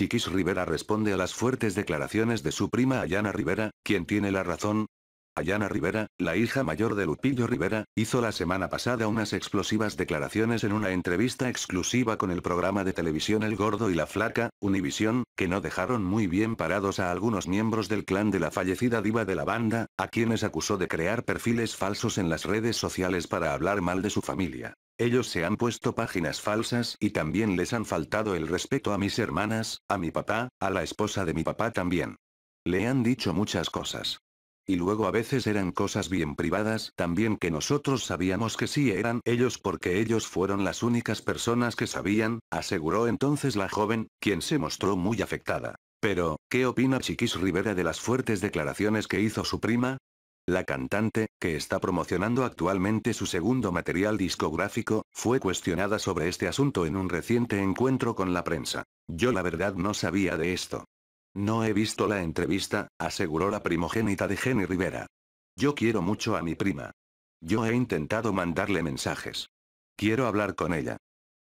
Chiquis Rivera responde a las fuertes declaraciones de su prima Ayana Rivera, quien tiene la razón. Ayana Rivera, la hija mayor de Lupillo Rivera, hizo la semana pasada unas explosivas declaraciones en una entrevista exclusiva con el programa de televisión El Gordo y la Flaca, Univisión, que no dejaron muy bien parados a algunos miembros del clan de la fallecida diva de la banda, a quienes acusó de crear perfiles falsos en las redes sociales para hablar mal de su familia. Ellos se han puesto páginas falsas y también les han faltado el respeto a mis hermanas, a mi papá, a la esposa de mi papá también. Le han dicho muchas cosas. Y luego a veces eran cosas bien privadas también que nosotros sabíamos que sí eran ellos porque ellos fueron las únicas personas que sabían, aseguró entonces la joven, quien se mostró muy afectada. Pero, ¿qué opina Chiquis Rivera de las fuertes declaraciones que hizo su prima? La cantante, que está promocionando actualmente su segundo material discográfico, fue cuestionada sobre este asunto en un reciente encuentro con la prensa. Yo la verdad no sabía de esto. No he visto la entrevista, aseguró la primogénita de Jenny Rivera. Yo quiero mucho a mi prima. Yo he intentado mandarle mensajes. Quiero hablar con ella.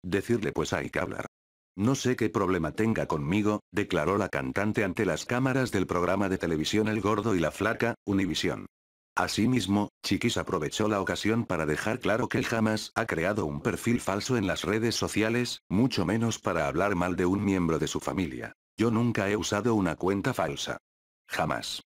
Decirle pues hay que hablar. No sé qué problema tenga conmigo, declaró la cantante ante las cámaras del programa de televisión El Gordo y la Flaca, Univisión. Asimismo, Chiquis aprovechó la ocasión para dejar claro que jamás ha creado un perfil falso en las redes sociales, mucho menos para hablar mal de un miembro de su familia. Yo nunca he usado una cuenta falsa. Jamás.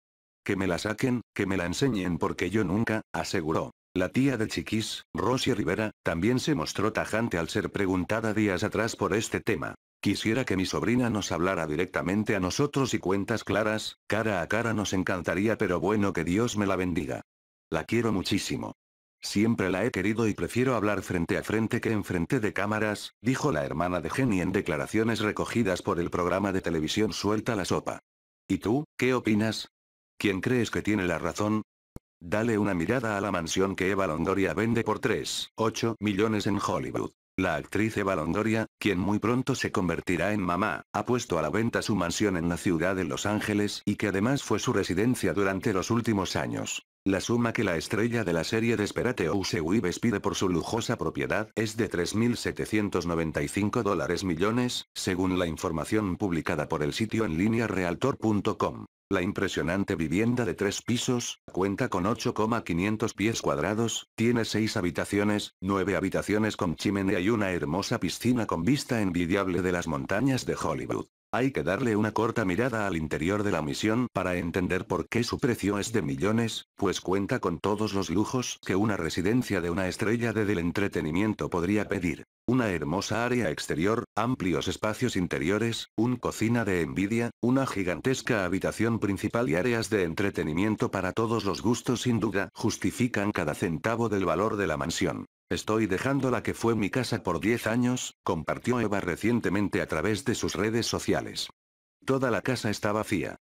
Que me la saquen, que me la enseñen porque yo nunca, aseguró. La tía de Chiquis, Rosy Rivera, también se mostró tajante al ser preguntada días atrás por este tema. Quisiera que mi sobrina nos hablara directamente a nosotros y cuentas claras, cara a cara nos encantaría pero bueno que Dios me la bendiga. La quiero muchísimo. Siempre la he querido y prefiero hablar frente a frente que enfrente de cámaras, dijo la hermana de Jenny en declaraciones recogidas por el programa de televisión Suelta la Sopa. ¿Y tú, qué opinas? ¿Quién crees que tiene la razón? Dale una mirada a la mansión que Eva Londoria vende por 3, 8 millones en Hollywood. La actriz Eva Longoria, quien muy pronto se convertirá en mamá, ha puesto a la venta su mansión en la ciudad de Los Ángeles y que además fue su residencia durante los últimos años. La suma que la estrella de la serie Desperate Housewives pide por su lujosa propiedad es de 3.795 dólares millones, según la información publicada por el sitio en línea Realtor.com. La impresionante vivienda de tres pisos, cuenta con 8,500 pies cuadrados, tiene seis habitaciones, nueve habitaciones con chimenea y una hermosa piscina con vista envidiable de las montañas de Hollywood. Hay que darle una corta mirada al interior de la misión para entender por qué su precio es de millones, pues cuenta con todos los lujos que una residencia de una estrella de del entretenimiento podría pedir. Una hermosa área exterior, amplios espacios interiores, un cocina de envidia, una gigantesca habitación principal y áreas de entretenimiento para todos los gustos sin duda justifican cada centavo del valor de la mansión. Estoy dejando la que fue mi casa por 10 años, compartió Eva recientemente a través de sus redes sociales. Toda la casa está vacía.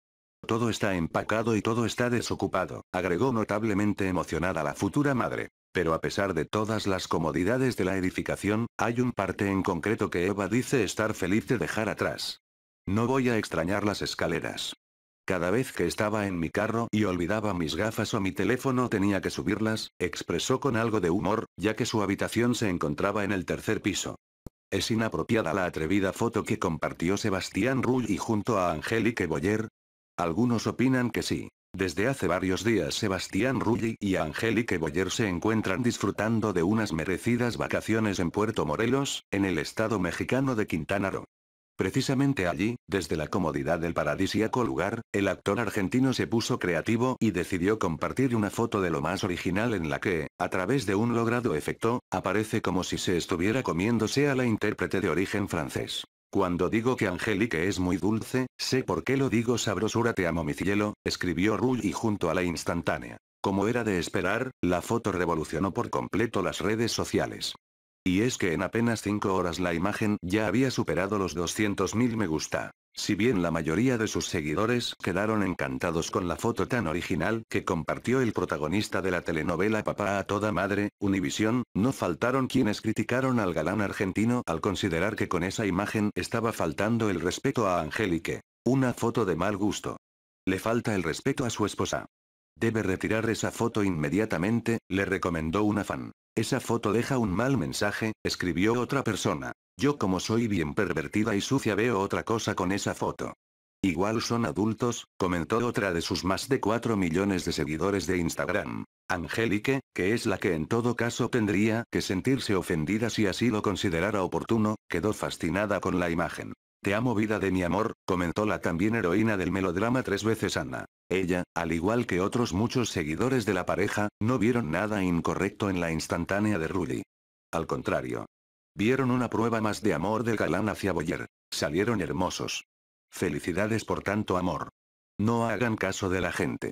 Todo está empacado y todo está desocupado, agregó notablemente emocionada la futura madre. Pero a pesar de todas las comodidades de la edificación, hay un parte en concreto que Eva dice estar feliz de dejar atrás. No voy a extrañar las escaleras. Cada vez que estaba en mi carro y olvidaba mis gafas o mi teléfono tenía que subirlas, expresó con algo de humor, ya que su habitación se encontraba en el tercer piso. ¿Es inapropiada la atrevida foto que compartió Sebastián Rulli junto a Angélique Boyer? Algunos opinan que sí. Desde hace varios días Sebastián Rulli y Angélique Boyer se encuentran disfrutando de unas merecidas vacaciones en Puerto Morelos, en el estado mexicano de Quintana Roo. Precisamente allí, desde la comodidad del paradisíaco lugar, el actor argentino se puso creativo y decidió compartir una foto de lo más original en la que, a través de un logrado efecto, aparece como si se estuviera comiéndose a la intérprete de origen francés. Cuando digo que Angélique es muy dulce, sé por qué lo digo sabrosura te amo mi cielo, escribió y junto a la instantánea. Como era de esperar, la foto revolucionó por completo las redes sociales. Y es que en apenas 5 horas la imagen ya había superado los 200.000 me gusta. Si bien la mayoría de sus seguidores quedaron encantados con la foto tan original que compartió el protagonista de la telenovela Papá a toda madre, Univisión, no faltaron quienes criticaron al galán argentino al considerar que con esa imagen estaba faltando el respeto a Angélique. Una foto de mal gusto. Le falta el respeto a su esposa. Debe retirar esa foto inmediatamente, le recomendó una fan. Esa foto deja un mal mensaje, escribió otra persona. Yo como soy bien pervertida y sucia veo otra cosa con esa foto. Igual son adultos, comentó otra de sus más de 4 millones de seguidores de Instagram. Angélique, que es la que en todo caso tendría que sentirse ofendida si así lo considerara oportuno, quedó fascinada con la imagen. Te amo vida de mi amor, comentó la también heroína del melodrama tres veces Ana. Ella, al igual que otros muchos seguidores de la pareja, no vieron nada incorrecto en la instantánea de Rudy. Al contrario. Vieron una prueba más de amor del galán hacia Boyer. Salieron hermosos. Felicidades por tanto amor. No hagan caso de la gente.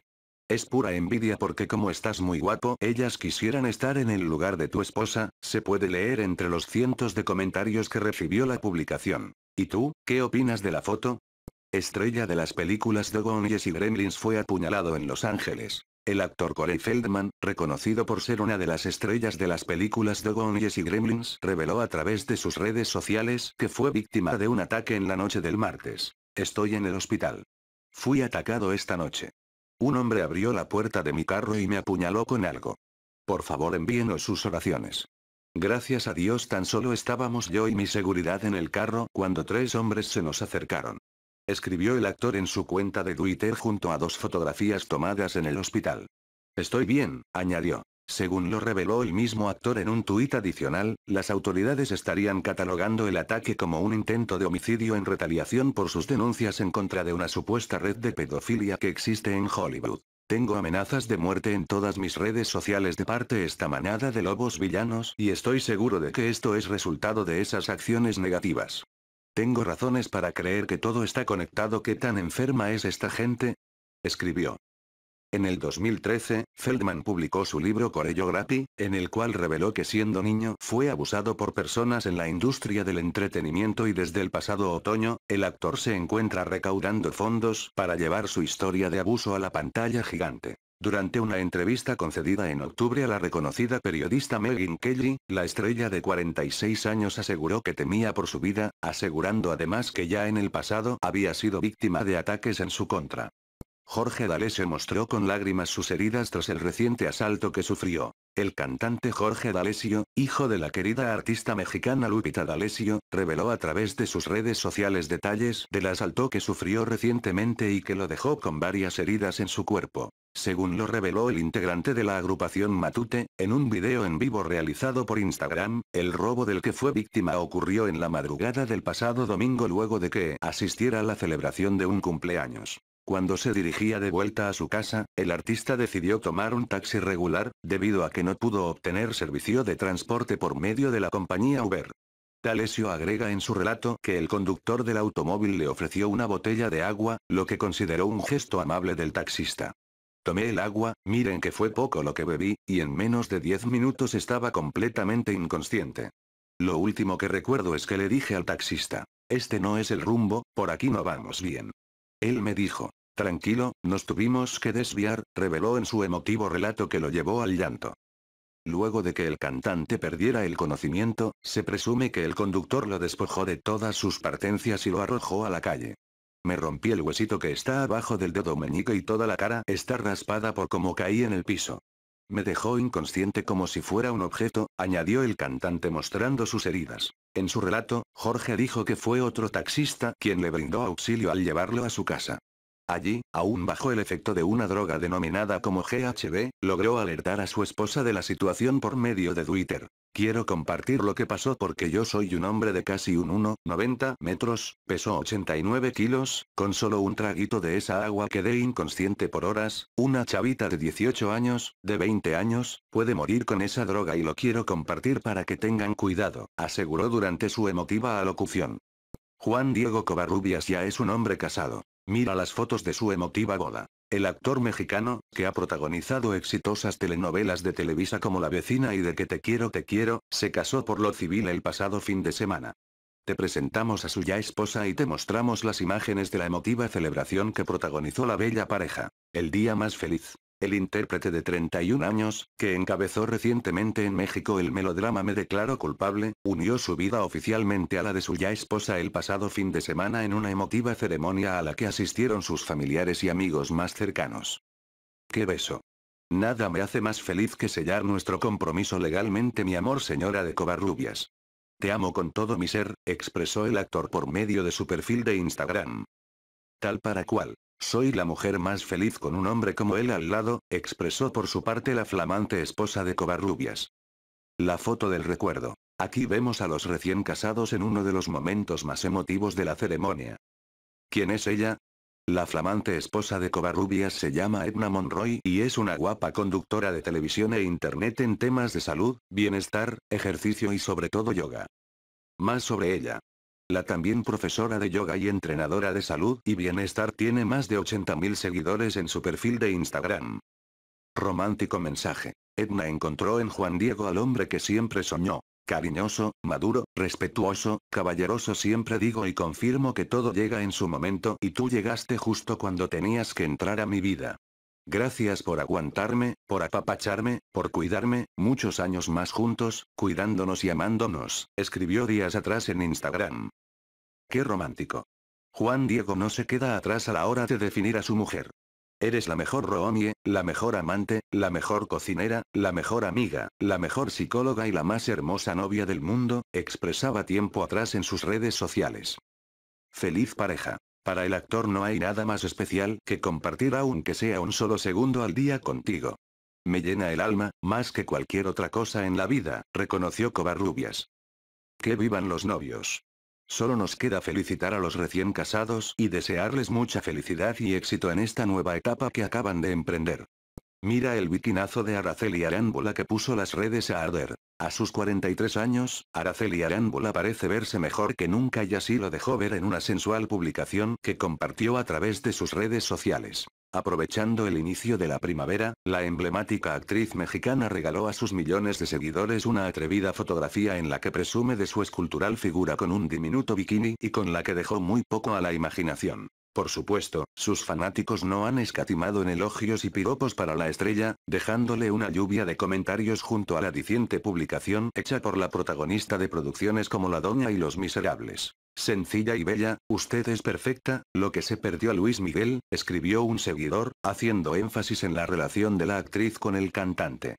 Es pura envidia porque como estás muy guapo, ellas quisieran estar en el lugar de tu esposa, se puede leer entre los cientos de comentarios que recibió la publicación. ¿Y tú, qué opinas de la foto? Estrella de las películas Yes y Gremlins fue apuñalado en Los Ángeles. El actor Corey Feldman, reconocido por ser una de las estrellas de las películas Dogones y Gremlins, reveló a través de sus redes sociales que fue víctima de un ataque en la noche del martes. Estoy en el hospital. Fui atacado esta noche. Un hombre abrió la puerta de mi carro y me apuñaló con algo. Por favor envíenos sus oraciones. Gracias a Dios tan solo estábamos yo y mi seguridad en el carro cuando tres hombres se nos acercaron. Escribió el actor en su cuenta de Twitter junto a dos fotografías tomadas en el hospital. Estoy bien, añadió. Según lo reveló el mismo actor en un tuit adicional, las autoridades estarían catalogando el ataque como un intento de homicidio en retaliación por sus denuncias en contra de una supuesta red de pedofilia que existe en Hollywood. Tengo amenazas de muerte en todas mis redes sociales de parte esta manada de lobos villanos y estoy seguro de que esto es resultado de esas acciones negativas. Tengo razones para creer que todo está conectado. que tan enferma es esta gente? Escribió. En el 2013, Feldman publicó su libro Grapi, en el cual reveló que siendo niño fue abusado por personas en la industria del entretenimiento y desde el pasado otoño, el actor se encuentra recaudando fondos para llevar su historia de abuso a la pantalla gigante. Durante una entrevista concedida en octubre a la reconocida periodista Megan Kelly, la estrella de 46 años aseguró que temía por su vida, asegurando además que ya en el pasado había sido víctima de ataques en su contra. Jorge D'Alessio mostró con lágrimas sus heridas tras el reciente asalto que sufrió. El cantante Jorge D'Alessio, hijo de la querida artista mexicana Lupita D'Alessio, reveló a través de sus redes sociales detalles del asalto que sufrió recientemente y que lo dejó con varias heridas en su cuerpo. Según lo reveló el integrante de la agrupación Matute, en un video en vivo realizado por Instagram, el robo del que fue víctima ocurrió en la madrugada del pasado domingo luego de que asistiera a la celebración de un cumpleaños. Cuando se dirigía de vuelta a su casa, el artista decidió tomar un taxi regular, debido a que no pudo obtener servicio de transporte por medio de la compañía Uber. Talesio agrega en su relato que el conductor del automóvil le ofreció una botella de agua, lo que consideró un gesto amable del taxista. Tomé el agua, miren que fue poco lo que bebí, y en menos de 10 minutos estaba completamente inconsciente. Lo último que recuerdo es que le dije al taxista, este no es el rumbo, por aquí no vamos bien. Él me dijo. Tranquilo, nos tuvimos que desviar, reveló en su emotivo relato que lo llevó al llanto. Luego de que el cantante perdiera el conocimiento, se presume que el conductor lo despojó de todas sus partencias y lo arrojó a la calle. Me rompí el huesito que está abajo del dedo meñique y toda la cara está raspada por cómo caí en el piso. Me dejó inconsciente como si fuera un objeto, añadió el cantante mostrando sus heridas. En su relato, Jorge dijo que fue otro taxista quien le brindó auxilio al llevarlo a su casa. Allí, aún bajo el efecto de una droga denominada como GHB, logró alertar a su esposa de la situación por medio de Twitter. Quiero compartir lo que pasó porque yo soy un hombre de casi un 1,90 metros, peso 89 kilos, con solo un traguito de esa agua quedé inconsciente por horas, una chavita de 18 años, de 20 años, puede morir con esa droga y lo quiero compartir para que tengan cuidado, aseguró durante su emotiva alocución. Juan Diego Covarrubias ya es un hombre casado. Mira las fotos de su emotiva boda. El actor mexicano, que ha protagonizado exitosas telenovelas de Televisa como La vecina y de Que te quiero te quiero, se casó por lo civil el pasado fin de semana. Te presentamos a su ya esposa y te mostramos las imágenes de la emotiva celebración que protagonizó la bella pareja. El día más feliz. El intérprete de 31 años, que encabezó recientemente en México el melodrama Me Declaro Culpable, unió su vida oficialmente a la de su ya esposa el pasado fin de semana en una emotiva ceremonia a la que asistieron sus familiares y amigos más cercanos. ¡Qué beso! Nada me hace más feliz que sellar nuestro compromiso legalmente mi amor señora de Covarrubias. Te amo con todo mi ser, expresó el actor por medio de su perfil de Instagram. Tal para cual. Soy la mujer más feliz con un hombre como él al lado, expresó por su parte la flamante esposa de Covarrubias. La foto del recuerdo. Aquí vemos a los recién casados en uno de los momentos más emotivos de la ceremonia. ¿Quién es ella? La flamante esposa de Covarrubias se llama Edna Monroy y es una guapa conductora de televisión e internet en temas de salud, bienestar, ejercicio y sobre todo yoga. Más sobre ella la también profesora de yoga y entrenadora de salud y bienestar tiene más de 80.000 seguidores en su perfil de Instagram. Romántico mensaje. Edna encontró en Juan Diego al hombre que siempre soñó. Cariñoso, maduro, respetuoso, caballeroso siempre digo y confirmo que todo llega en su momento y tú llegaste justo cuando tenías que entrar a mi vida. Gracias por aguantarme, por apapacharme, por cuidarme, muchos años más juntos, cuidándonos y amándonos, escribió días atrás en Instagram. ¡Qué romántico! Juan Diego no se queda atrás a la hora de definir a su mujer. Eres la mejor roomie, la mejor amante, la mejor cocinera, la mejor amiga, la mejor psicóloga y la más hermosa novia del mundo, expresaba tiempo atrás en sus redes sociales. Feliz pareja. Para el actor no hay nada más especial que compartir aunque sea un solo segundo al día contigo. Me llena el alma, más que cualquier otra cosa en la vida, reconoció Covarrubias. Que vivan los novios. Solo nos queda felicitar a los recién casados y desearles mucha felicidad y éxito en esta nueva etapa que acaban de emprender. Mira el bikinazo de Araceli Aránbola que puso las redes a arder. A sus 43 años, Araceli Aránbola parece verse mejor que nunca y así lo dejó ver en una sensual publicación que compartió a través de sus redes sociales. Aprovechando el inicio de la primavera, la emblemática actriz mexicana regaló a sus millones de seguidores una atrevida fotografía en la que presume de su escultural figura con un diminuto bikini y con la que dejó muy poco a la imaginación. Por supuesto, sus fanáticos no han escatimado en elogios y piropos para la estrella, dejándole una lluvia de comentarios junto a la diciente publicación hecha por la protagonista de producciones como La Doña y Los Miserables. Sencilla y bella, usted es perfecta, lo que se perdió a Luis Miguel, escribió un seguidor, haciendo énfasis en la relación de la actriz con el cantante.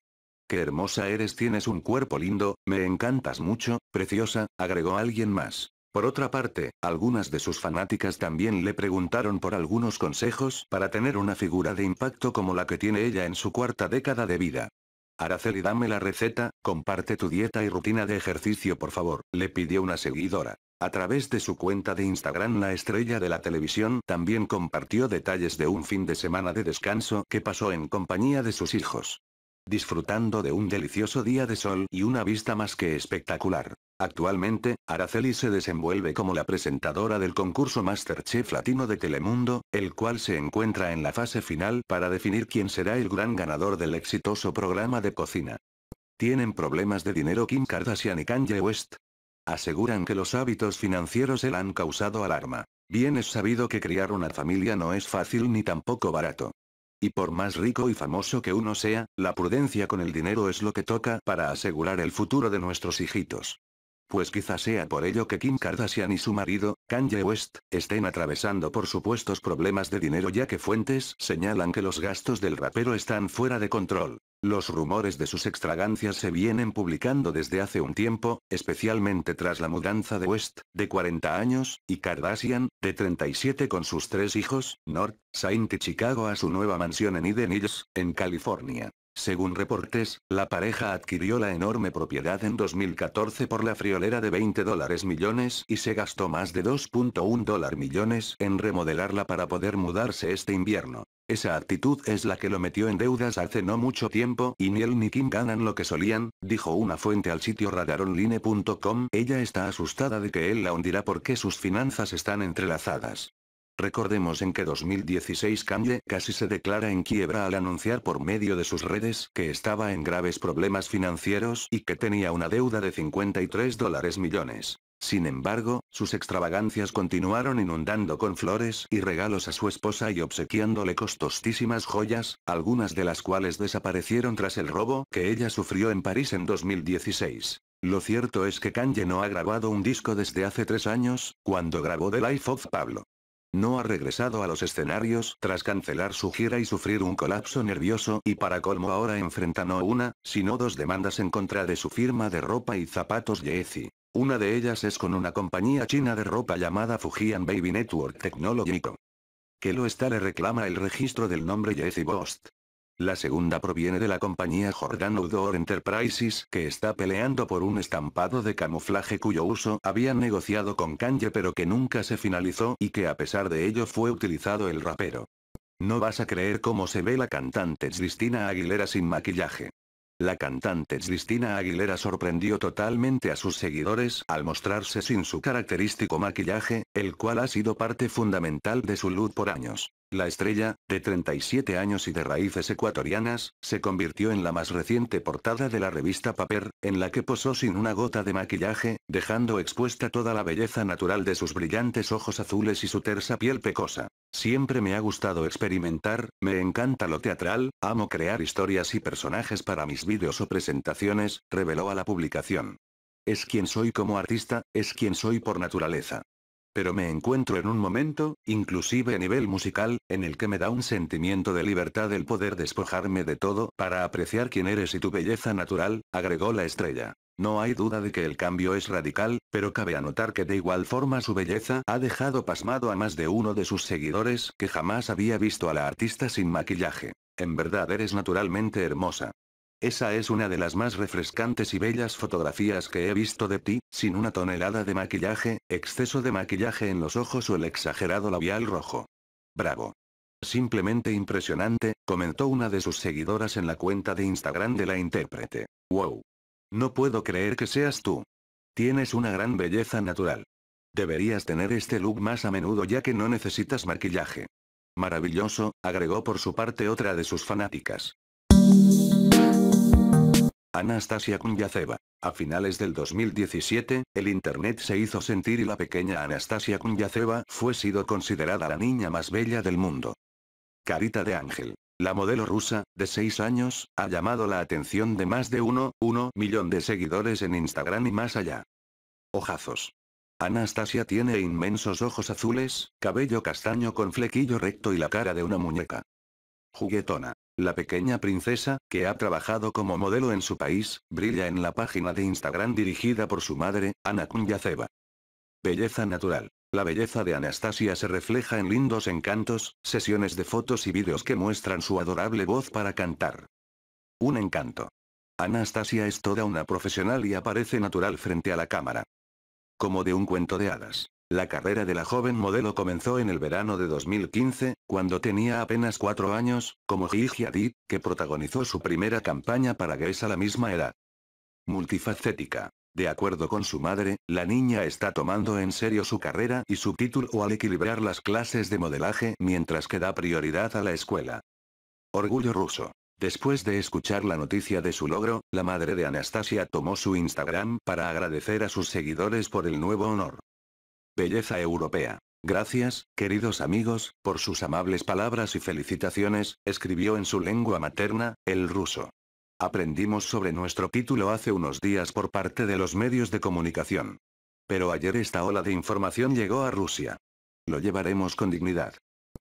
Qué hermosa eres, tienes un cuerpo lindo, me encantas mucho, preciosa, agregó alguien más. Por otra parte, algunas de sus fanáticas también le preguntaron por algunos consejos para tener una figura de impacto como la que tiene ella en su cuarta década de vida. Araceli dame la receta, comparte tu dieta y rutina de ejercicio por favor, le pidió una seguidora. A través de su cuenta de Instagram la estrella de la televisión también compartió detalles de un fin de semana de descanso que pasó en compañía de sus hijos disfrutando de un delicioso día de sol y una vista más que espectacular. Actualmente, Araceli se desenvuelve como la presentadora del concurso Masterchef Latino de Telemundo, el cual se encuentra en la fase final para definir quién será el gran ganador del exitoso programa de cocina. ¿Tienen problemas de dinero Kim Kardashian y Kanye West? Aseguran que los hábitos financieros le han causado alarma. Bien es sabido que criar una familia no es fácil ni tampoco barato. Y por más rico y famoso que uno sea, la prudencia con el dinero es lo que toca para asegurar el futuro de nuestros hijitos. Pues quizá sea por ello que Kim Kardashian y su marido, Kanye West, estén atravesando por supuestos problemas de dinero ya que fuentes señalan que los gastos del rapero están fuera de control. Los rumores de sus extravagancias se vienen publicando desde hace un tiempo, especialmente tras la mudanza de West, de 40 años, y Kardashian, de 37 con sus tres hijos, North, Saint y Chicago a su nueva mansión en Eden Hills, en California. Según reportes, la pareja adquirió la enorme propiedad en 2014 por la friolera de 20 dólares millones y se gastó más de 2.1 dólar millones en remodelarla para poder mudarse este invierno. Esa actitud es la que lo metió en deudas hace no mucho tiempo y ni él ni Kim ganan lo que solían, dijo una fuente al sitio radaronline.com. Ella está asustada de que él la hundirá porque sus finanzas están entrelazadas. Recordemos en que 2016 Kanye casi se declara en quiebra al anunciar por medio de sus redes que estaba en graves problemas financieros y que tenía una deuda de 53 dólares millones. Sin embargo, sus extravagancias continuaron inundando con flores y regalos a su esposa y obsequiándole costosísimas joyas, algunas de las cuales desaparecieron tras el robo que ella sufrió en París en 2016. Lo cierto es que Kanye no ha grabado un disco desde hace tres años, cuando grabó The Life of Pablo. No ha regresado a los escenarios tras cancelar su gira y sufrir un colapso nervioso y para colmo ahora enfrenta no una, sino dos demandas en contra de su firma de ropa y zapatos Yeezy. Una de ellas es con una compañía china de ropa llamada Fujian Baby Network Technology que lo está le reclama el registro del nombre Yeezy Bost. La segunda proviene de la compañía Jordan Outdoor Enterprises que está peleando por un estampado de camuflaje cuyo uso habían negociado con Kanye pero que nunca se finalizó y que a pesar de ello fue utilizado el rapero. No vas a creer cómo se ve la cantante Cristina Aguilera sin maquillaje. La cantante Cristina Aguilera sorprendió totalmente a sus seguidores al mostrarse sin su característico maquillaje, el cual ha sido parte fundamental de su look por años. La estrella, de 37 años y de raíces ecuatorianas, se convirtió en la más reciente portada de la revista Paper, en la que posó sin una gota de maquillaje, dejando expuesta toda la belleza natural de sus brillantes ojos azules y su tersa piel pecosa. Siempre me ha gustado experimentar, me encanta lo teatral, amo crear historias y personajes para mis vídeos o presentaciones, reveló a la publicación. Es quien soy como artista, es quien soy por naturaleza. Pero me encuentro en un momento, inclusive a nivel musical, en el que me da un sentimiento de libertad el poder despojarme de todo para apreciar quién eres y tu belleza natural, agregó la estrella. No hay duda de que el cambio es radical, pero cabe anotar que de igual forma su belleza ha dejado pasmado a más de uno de sus seguidores que jamás había visto a la artista sin maquillaje. En verdad eres naturalmente hermosa. Esa es una de las más refrescantes y bellas fotografías que he visto de ti, sin una tonelada de maquillaje, exceso de maquillaje en los ojos o el exagerado labial rojo. Bravo. Simplemente impresionante, comentó una de sus seguidoras en la cuenta de Instagram de la intérprete. Wow. No puedo creer que seas tú. Tienes una gran belleza natural. Deberías tener este look más a menudo ya que no necesitas maquillaje. Maravilloso, agregó por su parte otra de sus fanáticas. Anastasia Kunyaceva. A finales del 2017, el Internet se hizo sentir y la pequeña Anastasia Kunyaceva fue sido considerada la niña más bella del mundo. Carita de Ángel. La modelo rusa, de 6 años, ha llamado la atención de más de 1,1 millón de seguidores en Instagram y más allá. Ojazos. Anastasia tiene inmensos ojos azules, cabello castaño con flequillo recto y la cara de una muñeca. Juguetona. La pequeña princesa, que ha trabajado como modelo en su país, brilla en la página de Instagram dirigida por su madre, Ana Kunyaceva. Belleza natural. La belleza de Anastasia se refleja en lindos encantos, sesiones de fotos y vídeos que muestran su adorable voz para cantar. Un encanto. Anastasia es toda una profesional y aparece natural frente a la cámara. Como de un cuento de hadas. La carrera de la joven modelo comenzó en el verano de 2015, cuando tenía apenas cuatro años, como Gigi Hadid, que protagonizó su primera campaña para Guess a la misma edad. Multifacética. De acuerdo con su madre, la niña está tomando en serio su carrera y su título al equilibrar las clases de modelaje mientras que da prioridad a la escuela. Orgullo ruso. Después de escuchar la noticia de su logro, la madre de Anastasia tomó su Instagram para agradecer a sus seguidores por el nuevo honor. Belleza europea. Gracias, queridos amigos, por sus amables palabras y felicitaciones, escribió en su lengua materna, el ruso. Aprendimos sobre nuestro título hace unos días por parte de los medios de comunicación. Pero ayer esta ola de información llegó a Rusia. Lo llevaremos con dignidad.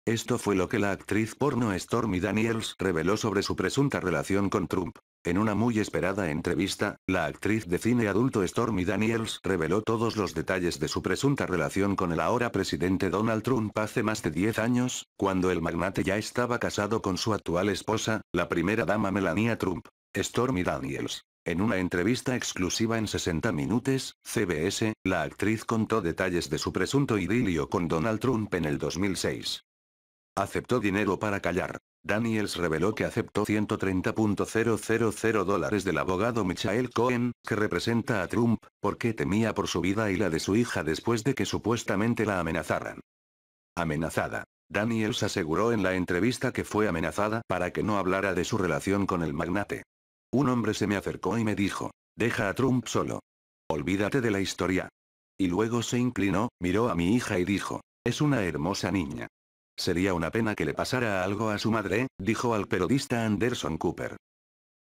Esto fue lo que la actriz porno Stormy Daniels reveló sobre su presunta relación con Trump. En una muy esperada entrevista, la actriz de cine adulto Stormy Daniels reveló todos los detalles de su presunta relación con el ahora presidente Donald Trump hace más de 10 años, cuando el magnate ya estaba casado con su actual esposa, la primera dama Melania Trump. Stormy Daniels. En una entrevista exclusiva en 60 Minutes, CBS, la actriz contó detalles de su presunto idilio con Donald Trump en el 2006. Aceptó dinero para callar. Daniels reveló que aceptó 130.000 dólares del abogado Michael Cohen, que representa a Trump, porque temía por su vida y la de su hija después de que supuestamente la amenazaran. Amenazada. Daniels aseguró en la entrevista que fue amenazada para que no hablara de su relación con el magnate. Un hombre se me acercó y me dijo, deja a Trump solo. Olvídate de la historia. Y luego se inclinó, miró a mi hija y dijo, es una hermosa niña. Sería una pena que le pasara algo a su madre, dijo al periodista Anderson Cooper.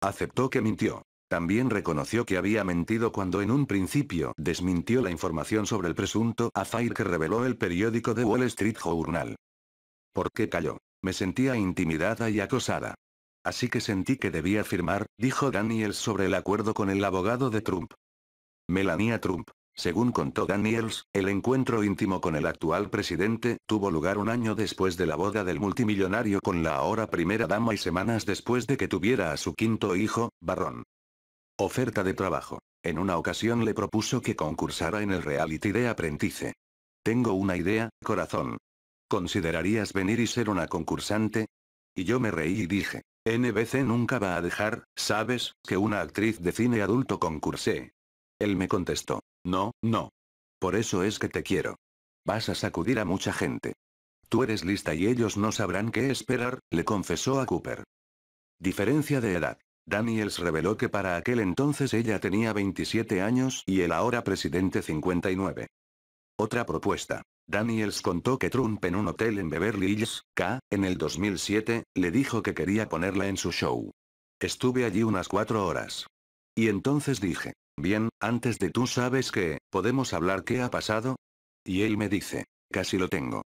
Aceptó que mintió. También reconoció que había mentido cuando en un principio desmintió la información sobre el presunto affair que reveló el periódico The Wall Street Journal. ¿Por qué calló? Me sentía intimidada y acosada. Así que sentí que debía firmar, dijo Daniels sobre el acuerdo con el abogado de Trump. Melania Trump. Según contó Daniels, el encuentro íntimo con el actual presidente tuvo lugar un año después de la boda del multimillonario con la ahora primera dama y semanas después de que tuviera a su quinto hijo, Barrón. Oferta de trabajo. En una ocasión le propuso que concursara en el reality de aprendice. Tengo una idea, corazón. ¿Considerarías venir y ser una concursante? Y yo me reí y dije, NBC nunca va a dejar, sabes, que una actriz de cine adulto concursé. Él me contestó, no, no. Por eso es que te quiero. Vas a sacudir a mucha gente. Tú eres lista y ellos no sabrán qué esperar, le confesó a Cooper. Diferencia de edad. Daniels reveló que para aquel entonces ella tenía 27 años y el ahora presidente 59. Otra propuesta. Daniels contó que Trump en un hotel en Beverly Hills, K, en el 2007, le dijo que quería ponerla en su show. Estuve allí unas cuatro horas. Y entonces dije, Bien, antes de tú sabes que, ¿podemos hablar qué ha pasado? Y él me dice, casi lo tengo.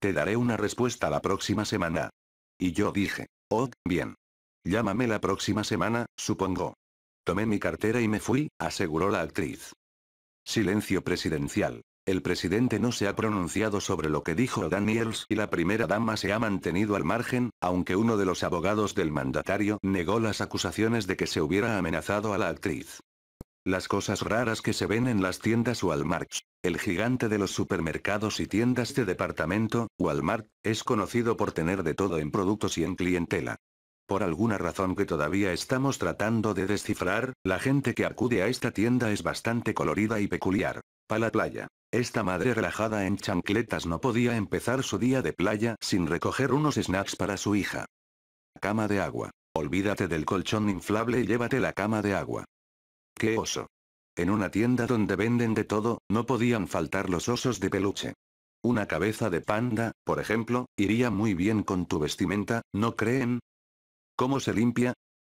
Te daré una respuesta la próxima semana. Y yo dije, oh, bien. Llámame la próxima semana, supongo. Tomé mi cartera y me fui, aseguró la actriz. Silencio presidencial. El presidente no se ha pronunciado sobre lo que dijo Daniels y la primera dama se ha mantenido al margen, aunque uno de los abogados del mandatario negó las acusaciones de que se hubiera amenazado a la actriz. Las cosas raras que se ven en las tiendas Walmart. El gigante de los supermercados y tiendas de departamento, Walmart, es conocido por tener de todo en productos y en clientela. Por alguna razón que todavía estamos tratando de descifrar, la gente que acude a esta tienda es bastante colorida y peculiar. Pa' la playa. Esta madre relajada en chancletas no podía empezar su día de playa sin recoger unos snacks para su hija. Cama de agua. Olvídate del colchón inflable y llévate la cama de agua. ¡Qué oso! En una tienda donde venden de todo, no podían faltar los osos de peluche. Una cabeza de panda, por ejemplo, iría muy bien con tu vestimenta, ¿no creen? ¿Cómo se limpia?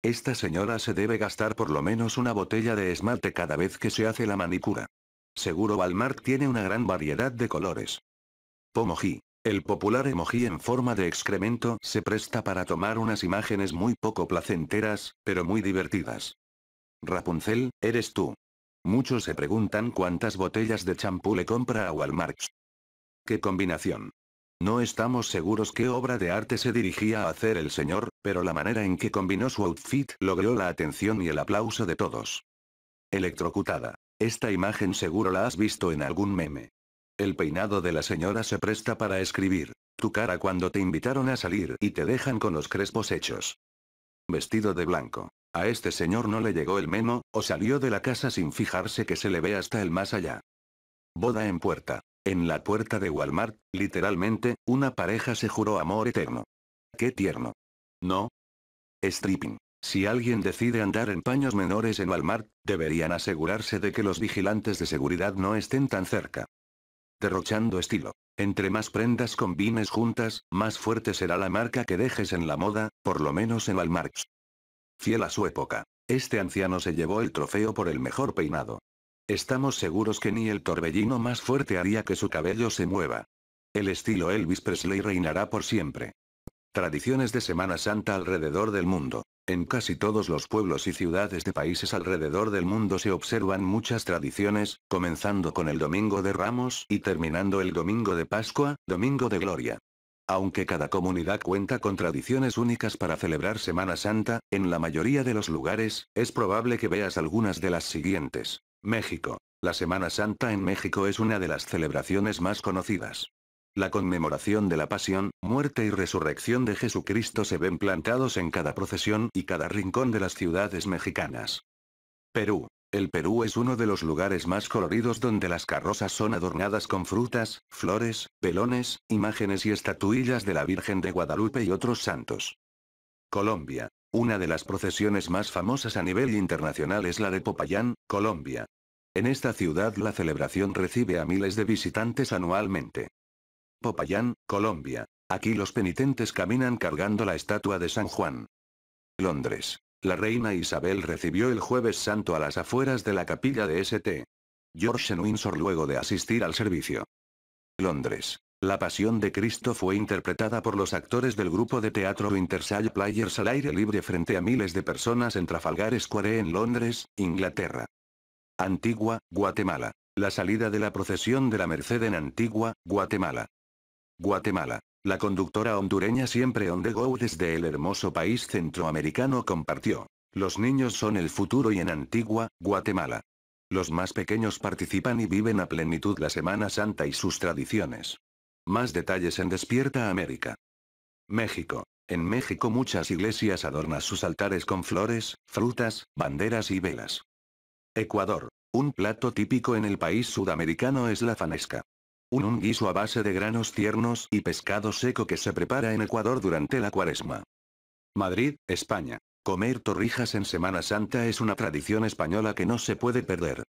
Esta señora se debe gastar por lo menos una botella de esmalte cada vez que se hace la manicura. Seguro Walmart tiene una gran variedad de colores. Pomoji. El popular emoji en forma de excremento se presta para tomar unas imágenes muy poco placenteras, pero muy divertidas. Rapunzel, eres tú. Muchos se preguntan cuántas botellas de champú le compra a Walmart. ¡Qué combinación! No estamos seguros qué obra de arte se dirigía a hacer el señor, pero la manera en que combinó su outfit logró la atención y el aplauso de todos. Electrocutada. Esta imagen seguro la has visto en algún meme. El peinado de la señora se presta para escribir. Tu cara cuando te invitaron a salir y te dejan con los crespos hechos. Vestido de blanco. A este señor no le llegó el memo, o salió de la casa sin fijarse que se le ve hasta el más allá. Boda en puerta. En la puerta de Walmart, literalmente, una pareja se juró amor eterno. Qué tierno. ¿No? Stripping. Si alguien decide andar en paños menores en Walmart, deberían asegurarse de que los vigilantes de seguridad no estén tan cerca. Derrochando estilo. Entre más prendas combines juntas, más fuerte será la marca que dejes en la moda, por lo menos en Walmart. Fiel a su época. Este anciano se llevó el trofeo por el mejor peinado. Estamos seguros que ni el torbellino más fuerte haría que su cabello se mueva. El estilo Elvis Presley reinará por siempre. Tradiciones de Semana Santa alrededor del mundo. En casi todos los pueblos y ciudades de países alrededor del mundo se observan muchas tradiciones, comenzando con el Domingo de Ramos y terminando el Domingo de Pascua, Domingo de Gloria. Aunque cada comunidad cuenta con tradiciones únicas para celebrar Semana Santa, en la mayoría de los lugares, es probable que veas algunas de las siguientes. México. La Semana Santa en México es una de las celebraciones más conocidas. La conmemoración de la pasión, muerte y resurrección de Jesucristo se ven plantados en cada procesión y cada rincón de las ciudades mexicanas. Perú. El Perú es uno de los lugares más coloridos donde las carrozas son adornadas con frutas, flores, pelones, imágenes y estatuillas de la Virgen de Guadalupe y otros santos. Colombia. Una de las procesiones más famosas a nivel internacional es la de Popayán, Colombia. En esta ciudad la celebración recibe a miles de visitantes anualmente. Popayán, Colombia. Aquí los penitentes caminan cargando la estatua de San Juan. Londres. La reina Isabel recibió el jueves santo a las afueras de la capilla de St. George en Windsor luego de asistir al servicio. Londres. La Pasión de Cristo fue interpretada por los actores del grupo de teatro Winterside Players al aire libre frente a miles de personas en Trafalgar Square en Londres, Inglaterra. Antigua, Guatemala. La salida de la procesión de la Merced en Antigua, Guatemala. Guatemala. La conductora hondureña siempre on the go desde el hermoso país centroamericano compartió. Los niños son el futuro y en Antigua, Guatemala. Los más pequeños participan y viven a plenitud la Semana Santa y sus tradiciones. Más detalles en Despierta América. México. En México muchas iglesias adornan sus altares con flores, frutas, banderas y velas. Ecuador. Un plato típico en el país sudamericano es la fanesca. Un, unguiso guiso a base de granos tiernos y pescado seco que se prepara en Ecuador durante la cuaresma. Madrid, España. Comer torrijas en Semana Santa es una tradición española que no se puede perder.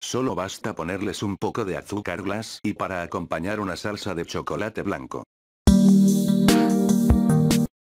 Solo basta ponerles un poco de azúcar glass y para acompañar una salsa de chocolate blanco.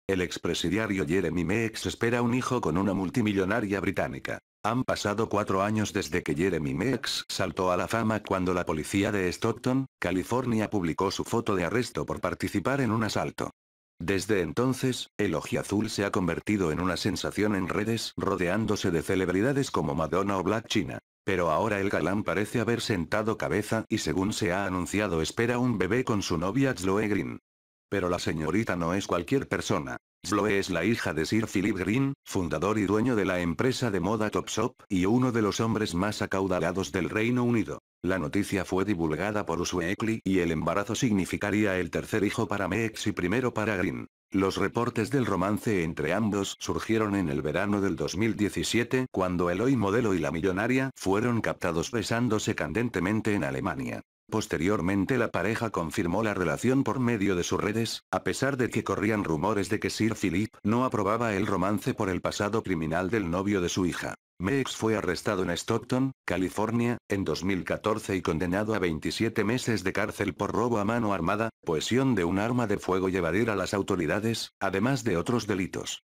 El expresidiario Jeremy Meeks espera un hijo con una multimillonaria británica. Han pasado cuatro años desde que Jeremy Mex saltó a la fama cuando la policía de Stockton, California publicó su foto de arresto por participar en un asalto. Desde entonces, el ojiazul se ha convertido en una sensación en redes, rodeándose de celebridades como Madonna o Black China. Pero ahora el galán parece haber sentado cabeza y según se ha anunciado espera un bebé con su novia Chloe Green. Pero la señorita no es cualquier persona. Sloe es la hija de Sir Philip Green, fundador y dueño de la empresa de moda Topshop, y uno de los hombres más acaudalados del Reino Unido. La noticia fue divulgada por Usuekli y el embarazo significaría el tercer hijo para Mex y primero para Green. Los reportes del romance entre ambos surgieron en el verano del 2017 cuando hoy Modelo y la millonaria fueron captados besándose candentemente en Alemania. Posteriormente la pareja confirmó la relación por medio de sus redes, a pesar de que corrían rumores de que Sir Philip no aprobaba el romance por el pasado criminal del novio de su hija. Mex fue arrestado en Stockton, California, en 2014 y condenado a 27 meses de cárcel por robo a mano armada, posesión de un arma de fuego y evadir a las autoridades, además de otros delitos.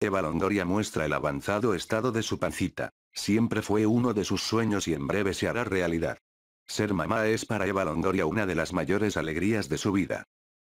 Eva Londoria muestra el avanzado estado de su pancita. Siempre fue uno de sus sueños y en breve se hará realidad. Ser mamá es para Eva Longoria una de las mayores alegrías de su vida.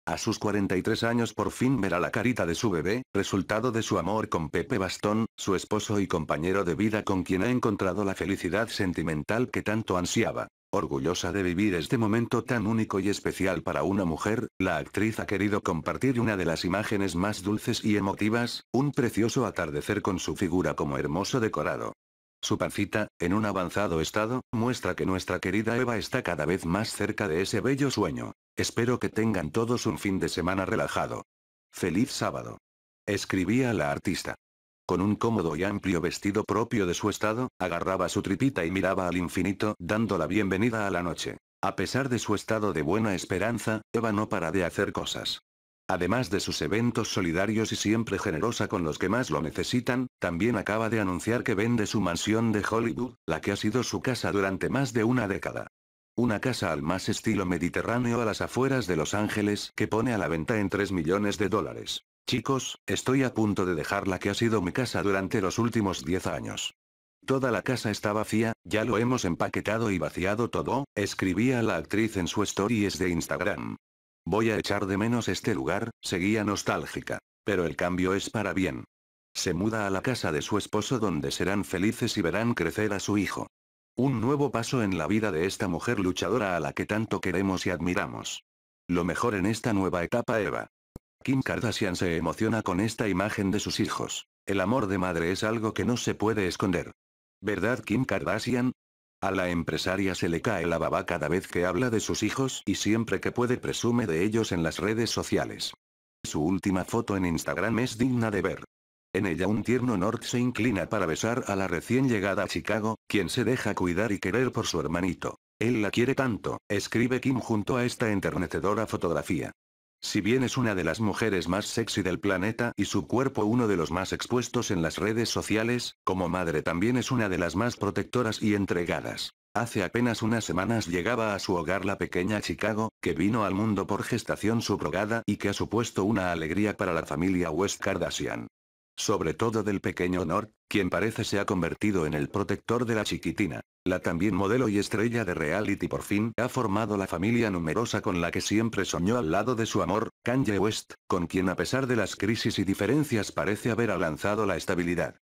A sus 43 años por fin verá la carita de su bebé, resultado de su amor con Pepe Bastón, su esposo y compañero de vida con quien ha encontrado la felicidad sentimental que tanto ansiaba. Orgullosa de vivir este momento tan único y especial para una mujer, la actriz ha querido compartir una de las imágenes más dulces y emotivas, un precioso atardecer con su figura como hermoso decorado. Su pancita, en un avanzado estado, muestra que nuestra querida Eva está cada vez más cerca de ese bello sueño. Espero que tengan todos un fin de semana relajado. Feliz sábado. Escribía la artista. Con un cómodo y amplio vestido propio de su estado, agarraba su tripita y miraba al infinito, dando la bienvenida a la noche. A pesar de su estado de buena esperanza, Eva no para de hacer cosas. Además de sus eventos solidarios y siempre generosa con los que más lo necesitan, también acaba de anunciar que vende su mansión de Hollywood, la que ha sido su casa durante más de una década. Una casa al más estilo mediterráneo a las afueras de Los Ángeles que pone a la venta en 3 millones de dólares. Chicos, estoy a punto de dejar la que ha sido mi casa durante los últimos 10 años. Toda la casa está vacía, ya lo hemos empaquetado y vaciado todo, escribía la actriz en su stories de Instagram. Voy a echar de menos este lugar, seguía nostálgica. Pero el cambio es para bien. Se muda a la casa de su esposo donde serán felices y verán crecer a su hijo. Un nuevo paso en la vida de esta mujer luchadora a la que tanto queremos y admiramos. Lo mejor en esta nueva etapa Eva. Kim Kardashian se emociona con esta imagen de sus hijos. El amor de madre es algo que no se puede esconder. ¿Verdad Kim Kardashian? A la empresaria se le cae la baba cada vez que habla de sus hijos y siempre que puede presume de ellos en las redes sociales. Su última foto en Instagram es digna de ver. En ella un tierno North se inclina para besar a la recién llegada a Chicago, quien se deja cuidar y querer por su hermanito. Él la quiere tanto, escribe Kim junto a esta enternecedora fotografía. Si bien es una de las mujeres más sexy del planeta y su cuerpo uno de los más expuestos en las redes sociales, como madre también es una de las más protectoras y entregadas. Hace apenas unas semanas llegaba a su hogar la pequeña Chicago, que vino al mundo por gestación subrogada y que ha supuesto una alegría para la familia West Kardashian sobre todo del pequeño Honor, quien parece se ha convertido en el protector de la chiquitina. La también modelo y estrella de reality por fin ha formado la familia numerosa con la que siempre soñó al lado de su amor, Kanye West, con quien a pesar de las crisis y diferencias parece haber alcanzado la estabilidad.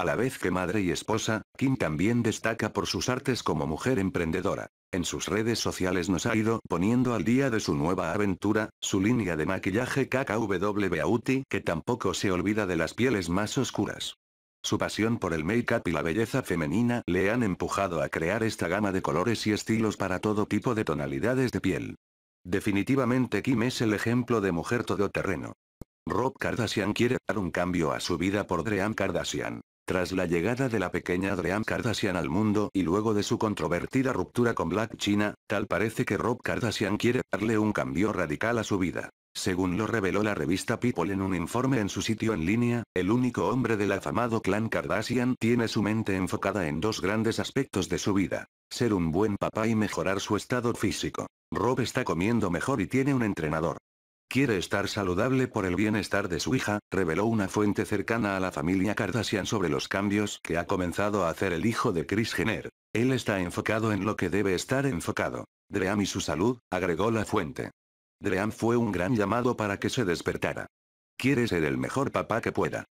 A la vez que madre y esposa, Kim también destaca por sus artes como mujer emprendedora. En sus redes sociales nos ha ido poniendo al día de su nueva aventura, su línea de maquillaje KKW Beauty que tampoco se olvida de las pieles más oscuras. Su pasión por el make-up y la belleza femenina le han empujado a crear esta gama de colores y estilos para todo tipo de tonalidades de piel. Definitivamente Kim es el ejemplo de mujer todoterreno. Rob Kardashian quiere dar un cambio a su vida por Dream Kardashian. Tras la llegada de la pequeña Dream Kardashian al mundo y luego de su controvertida ruptura con Black China, tal parece que Rob Kardashian quiere darle un cambio radical a su vida. Según lo reveló la revista People en un informe en su sitio en línea, el único hombre del afamado clan Kardashian tiene su mente enfocada en dos grandes aspectos de su vida. Ser un buen papá y mejorar su estado físico. Rob está comiendo mejor y tiene un entrenador. Quiere estar saludable por el bienestar de su hija, reveló una fuente cercana a la familia Kardashian sobre los cambios que ha comenzado a hacer el hijo de Kris Jenner. Él está enfocado en lo que debe estar enfocado. Dream y su salud, agregó la fuente. Dream fue un gran llamado para que se despertara. Quiere ser el mejor papá que pueda.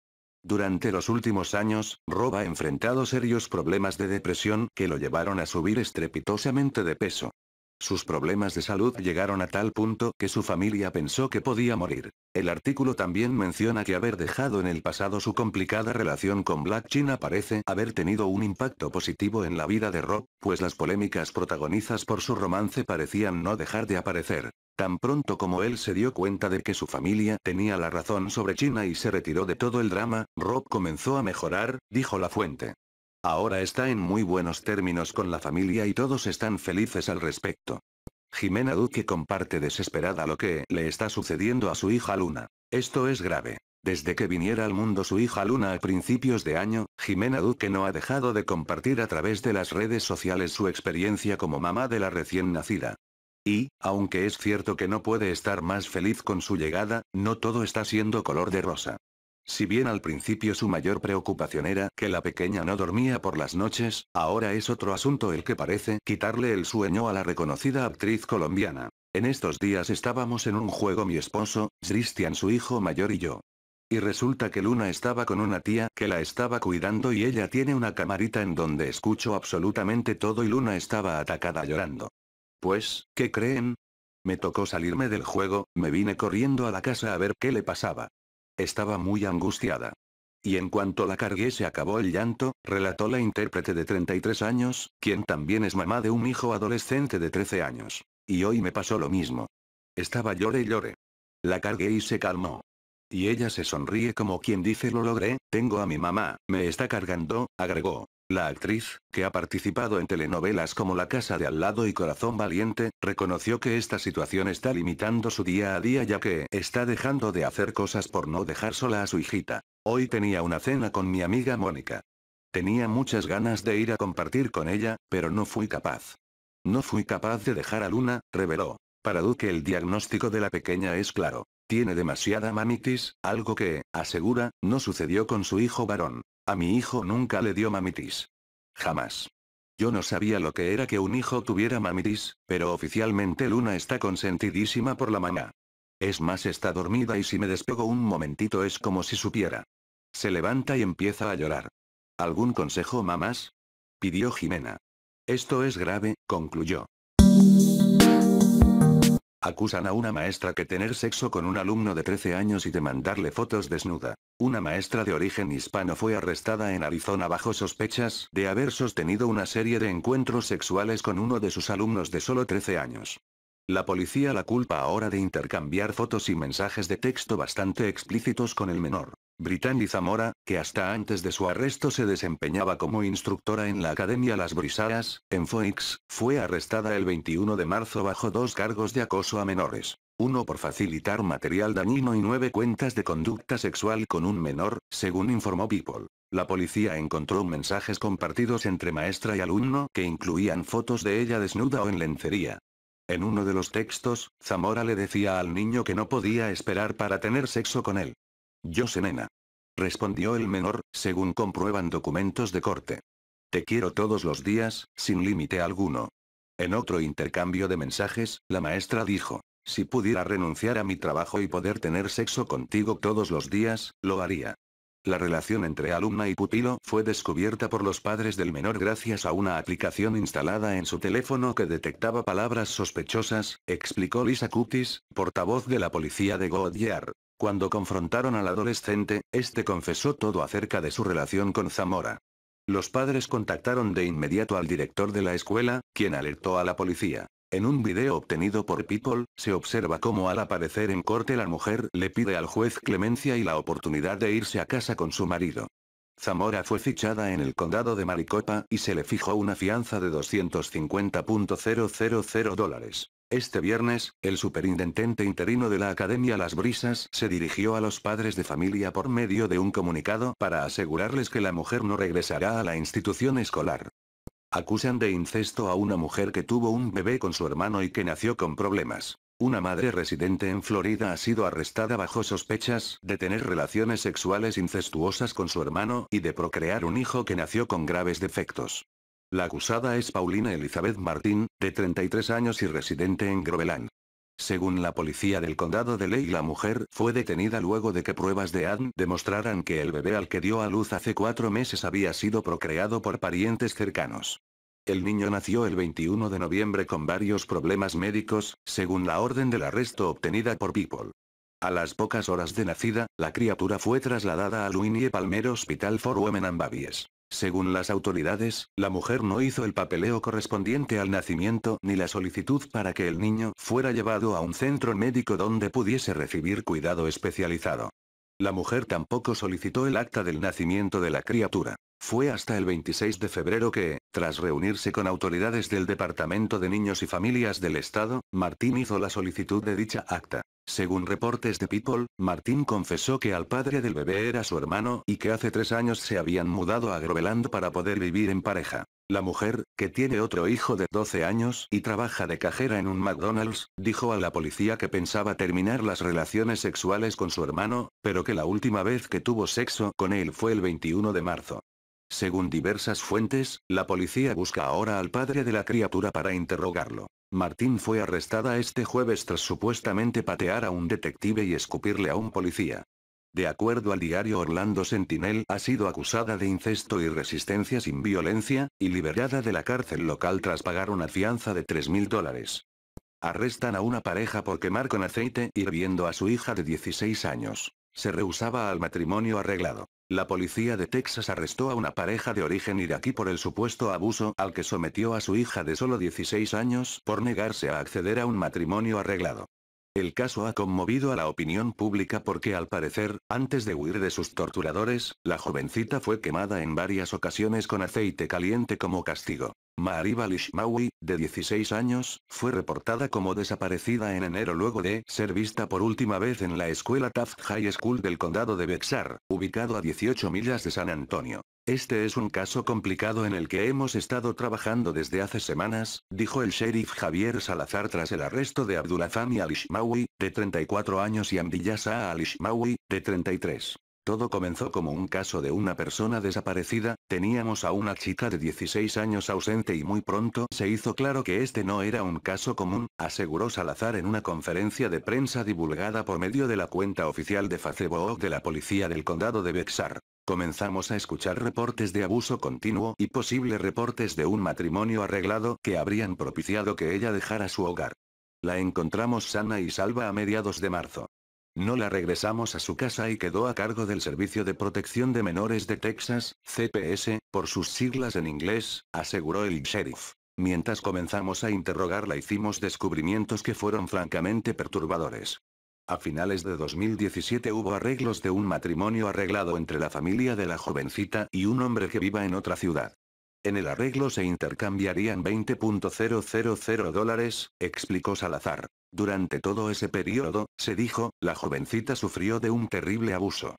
Durante los últimos años, Rob ha enfrentado serios problemas de depresión que lo llevaron a subir estrepitosamente de peso. Sus problemas de salud llegaron a tal punto que su familia pensó que podía morir. El artículo también menciona que haber dejado en el pasado su complicada relación con Black China parece haber tenido un impacto positivo en la vida de Rob, pues las polémicas protagonizas por su romance parecían no dejar de aparecer. Tan pronto como él se dio cuenta de que su familia tenía la razón sobre China y se retiró de todo el drama, Rob comenzó a mejorar, dijo la fuente. Ahora está en muy buenos términos con la familia y todos están felices al respecto. Jimena Duque comparte desesperada lo que le está sucediendo a su hija Luna. Esto es grave. Desde que viniera al mundo su hija Luna a principios de año, Jimena Duque no ha dejado de compartir a través de las redes sociales su experiencia como mamá de la recién nacida. Y, aunque es cierto que no puede estar más feliz con su llegada, no todo está siendo color de rosa. Si bien al principio su mayor preocupación era que la pequeña no dormía por las noches, ahora es otro asunto el que parece quitarle el sueño a la reconocida actriz colombiana. En estos días estábamos en un juego mi esposo, Christian su hijo mayor y yo. Y resulta que Luna estaba con una tía que la estaba cuidando y ella tiene una camarita en donde escucho absolutamente todo y Luna estaba atacada llorando. Pues, ¿qué creen? Me tocó salirme del juego, me vine corriendo a la casa a ver qué le pasaba. Estaba muy angustiada. Y en cuanto la cargué se acabó el llanto, relató la intérprete de 33 años, quien también es mamá de un hijo adolescente de 13 años. Y hoy me pasó lo mismo. Estaba llore y llore. La cargué y se calmó. Y ella se sonríe como quien dice lo logré, tengo a mi mamá, me está cargando, agregó. La actriz, que ha participado en telenovelas como La Casa de Al lado y Corazón Valiente, reconoció que esta situación está limitando su día a día ya que está dejando de hacer cosas por no dejar sola a su hijita. Hoy tenía una cena con mi amiga Mónica. Tenía muchas ganas de ir a compartir con ella, pero no fui capaz. No fui capaz de dejar a Luna, reveló. Para Duque el diagnóstico de la pequeña es claro. Tiene demasiada mamitis, algo que, asegura, no sucedió con su hijo varón. A mi hijo nunca le dio mamitis. Jamás. Yo no sabía lo que era que un hijo tuviera mamitis, pero oficialmente Luna está consentidísima por la mañana. Es más está dormida y si me despego un momentito es como si supiera. Se levanta y empieza a llorar. ¿Algún consejo, mamás? pidió Jimena. Esto es grave, concluyó. Acusan a una maestra que tener sexo con un alumno de 13 años y de mandarle fotos desnuda. Una maestra de origen hispano fue arrestada en Arizona bajo sospechas de haber sostenido una serie de encuentros sexuales con uno de sus alumnos de solo 13 años. La policía la culpa ahora de intercambiar fotos y mensajes de texto bastante explícitos con el menor. Brittany Zamora, que hasta antes de su arresto se desempeñaba como instructora en la Academia Las Brisadas, en Phoenix, fue arrestada el 21 de marzo bajo dos cargos de acoso a menores. Uno por facilitar material dañino y nueve cuentas de conducta sexual con un menor, según informó People. La policía encontró mensajes compartidos entre maestra y alumno que incluían fotos de ella desnuda o en lencería. En uno de los textos, Zamora le decía al niño que no podía esperar para tener sexo con él. Yo nena respondió el menor, según comprueban documentos de corte. Te quiero todos los días, sin límite alguno. En otro intercambio de mensajes, la maestra dijo, si pudiera renunciar a mi trabajo y poder tener sexo contigo todos los días, lo haría. La relación entre alumna y pupilo fue descubierta por los padres del menor gracias a una aplicación instalada en su teléfono que detectaba palabras sospechosas, explicó Lisa Cutis, portavoz de la policía de Goodyear. Cuando confrontaron al adolescente, este confesó todo acerca de su relación con Zamora. Los padres contactaron de inmediato al director de la escuela, quien alertó a la policía. En un video obtenido por People, se observa cómo al aparecer en corte la mujer le pide al juez clemencia y la oportunidad de irse a casa con su marido. Zamora fue fichada en el condado de Maricopa y se le fijó una fianza de 250.000 dólares. Este viernes, el superintendente interino de la Academia Las Brisas se dirigió a los padres de familia por medio de un comunicado para asegurarles que la mujer no regresará a la institución escolar. Acusan de incesto a una mujer que tuvo un bebé con su hermano y que nació con problemas. Una madre residente en Florida ha sido arrestada bajo sospechas de tener relaciones sexuales incestuosas con su hermano y de procrear un hijo que nació con graves defectos. La acusada es Paulina Elizabeth Martín, de 33 años y residente en Groveland. Según la policía del condado de Ley, la mujer fue detenida luego de que pruebas de ADN demostraran que el bebé al que dio a luz hace cuatro meses había sido procreado por parientes cercanos. El niño nació el 21 de noviembre con varios problemas médicos, según la orden del arresto obtenida por People. A las pocas horas de nacida, la criatura fue trasladada al Winnie Palmer Hospital for Women and Babies. Según las autoridades, la mujer no hizo el papeleo correspondiente al nacimiento ni la solicitud para que el niño fuera llevado a un centro médico donde pudiese recibir cuidado especializado. La mujer tampoco solicitó el acta del nacimiento de la criatura. Fue hasta el 26 de febrero que, tras reunirse con autoridades del Departamento de Niños y Familias del Estado, Martín hizo la solicitud de dicha acta. Según reportes de People, Martín confesó que al padre del bebé era su hermano y que hace tres años se habían mudado a Groveland para poder vivir en pareja. La mujer, que tiene otro hijo de 12 años y trabaja de cajera en un McDonald's, dijo a la policía que pensaba terminar las relaciones sexuales con su hermano, pero que la última vez que tuvo sexo con él fue el 21 de marzo. Según diversas fuentes, la policía busca ahora al padre de la criatura para interrogarlo. Martín fue arrestada este jueves tras supuestamente patear a un detective y escupirle a un policía. De acuerdo al diario Orlando Sentinel, ha sido acusada de incesto y resistencia sin violencia, y liberada de la cárcel local tras pagar una fianza de 3.000 dólares. Arrestan a una pareja por quemar con aceite hirviendo a su hija de 16 años. Se rehusaba al matrimonio arreglado. La policía de Texas arrestó a una pareja de origen iraquí por el supuesto abuso al que sometió a su hija de solo 16 años por negarse a acceder a un matrimonio arreglado. El caso ha conmovido a la opinión pública porque al parecer, antes de huir de sus torturadores, la jovencita fue quemada en varias ocasiones con aceite caliente como castigo. Maribal Alishmawi, de 16 años, fue reportada como desaparecida en enero luego de ser vista por última vez en la escuela Taft High School del condado de Bexar, ubicado a 18 millas de San Antonio. Este es un caso complicado en el que hemos estado trabajando desde hace semanas, dijo el sheriff Javier Salazar tras el arresto de Abdulazami al de 34 años y Amdiyasa Alishmawi, de 33. Todo comenzó como un caso de una persona desaparecida, teníamos a una chica de 16 años ausente y muy pronto se hizo claro que este no era un caso común, aseguró Salazar en una conferencia de prensa divulgada por medio de la cuenta oficial de Facebook de la policía del condado de Bexar. Comenzamos a escuchar reportes de abuso continuo y posibles reportes de un matrimonio arreglado que habrían propiciado que ella dejara su hogar. La encontramos sana y salva a mediados de marzo. No la regresamos a su casa y quedó a cargo del Servicio de Protección de Menores de Texas, CPS, por sus siglas en inglés, aseguró el sheriff. Mientras comenzamos a interrogarla hicimos descubrimientos que fueron francamente perturbadores. A finales de 2017 hubo arreglos de un matrimonio arreglado entre la familia de la jovencita y un hombre que viva en otra ciudad. En el arreglo se intercambiarían 20.000 dólares, explicó Salazar. Durante todo ese periodo, se dijo, la jovencita sufrió de un terrible abuso.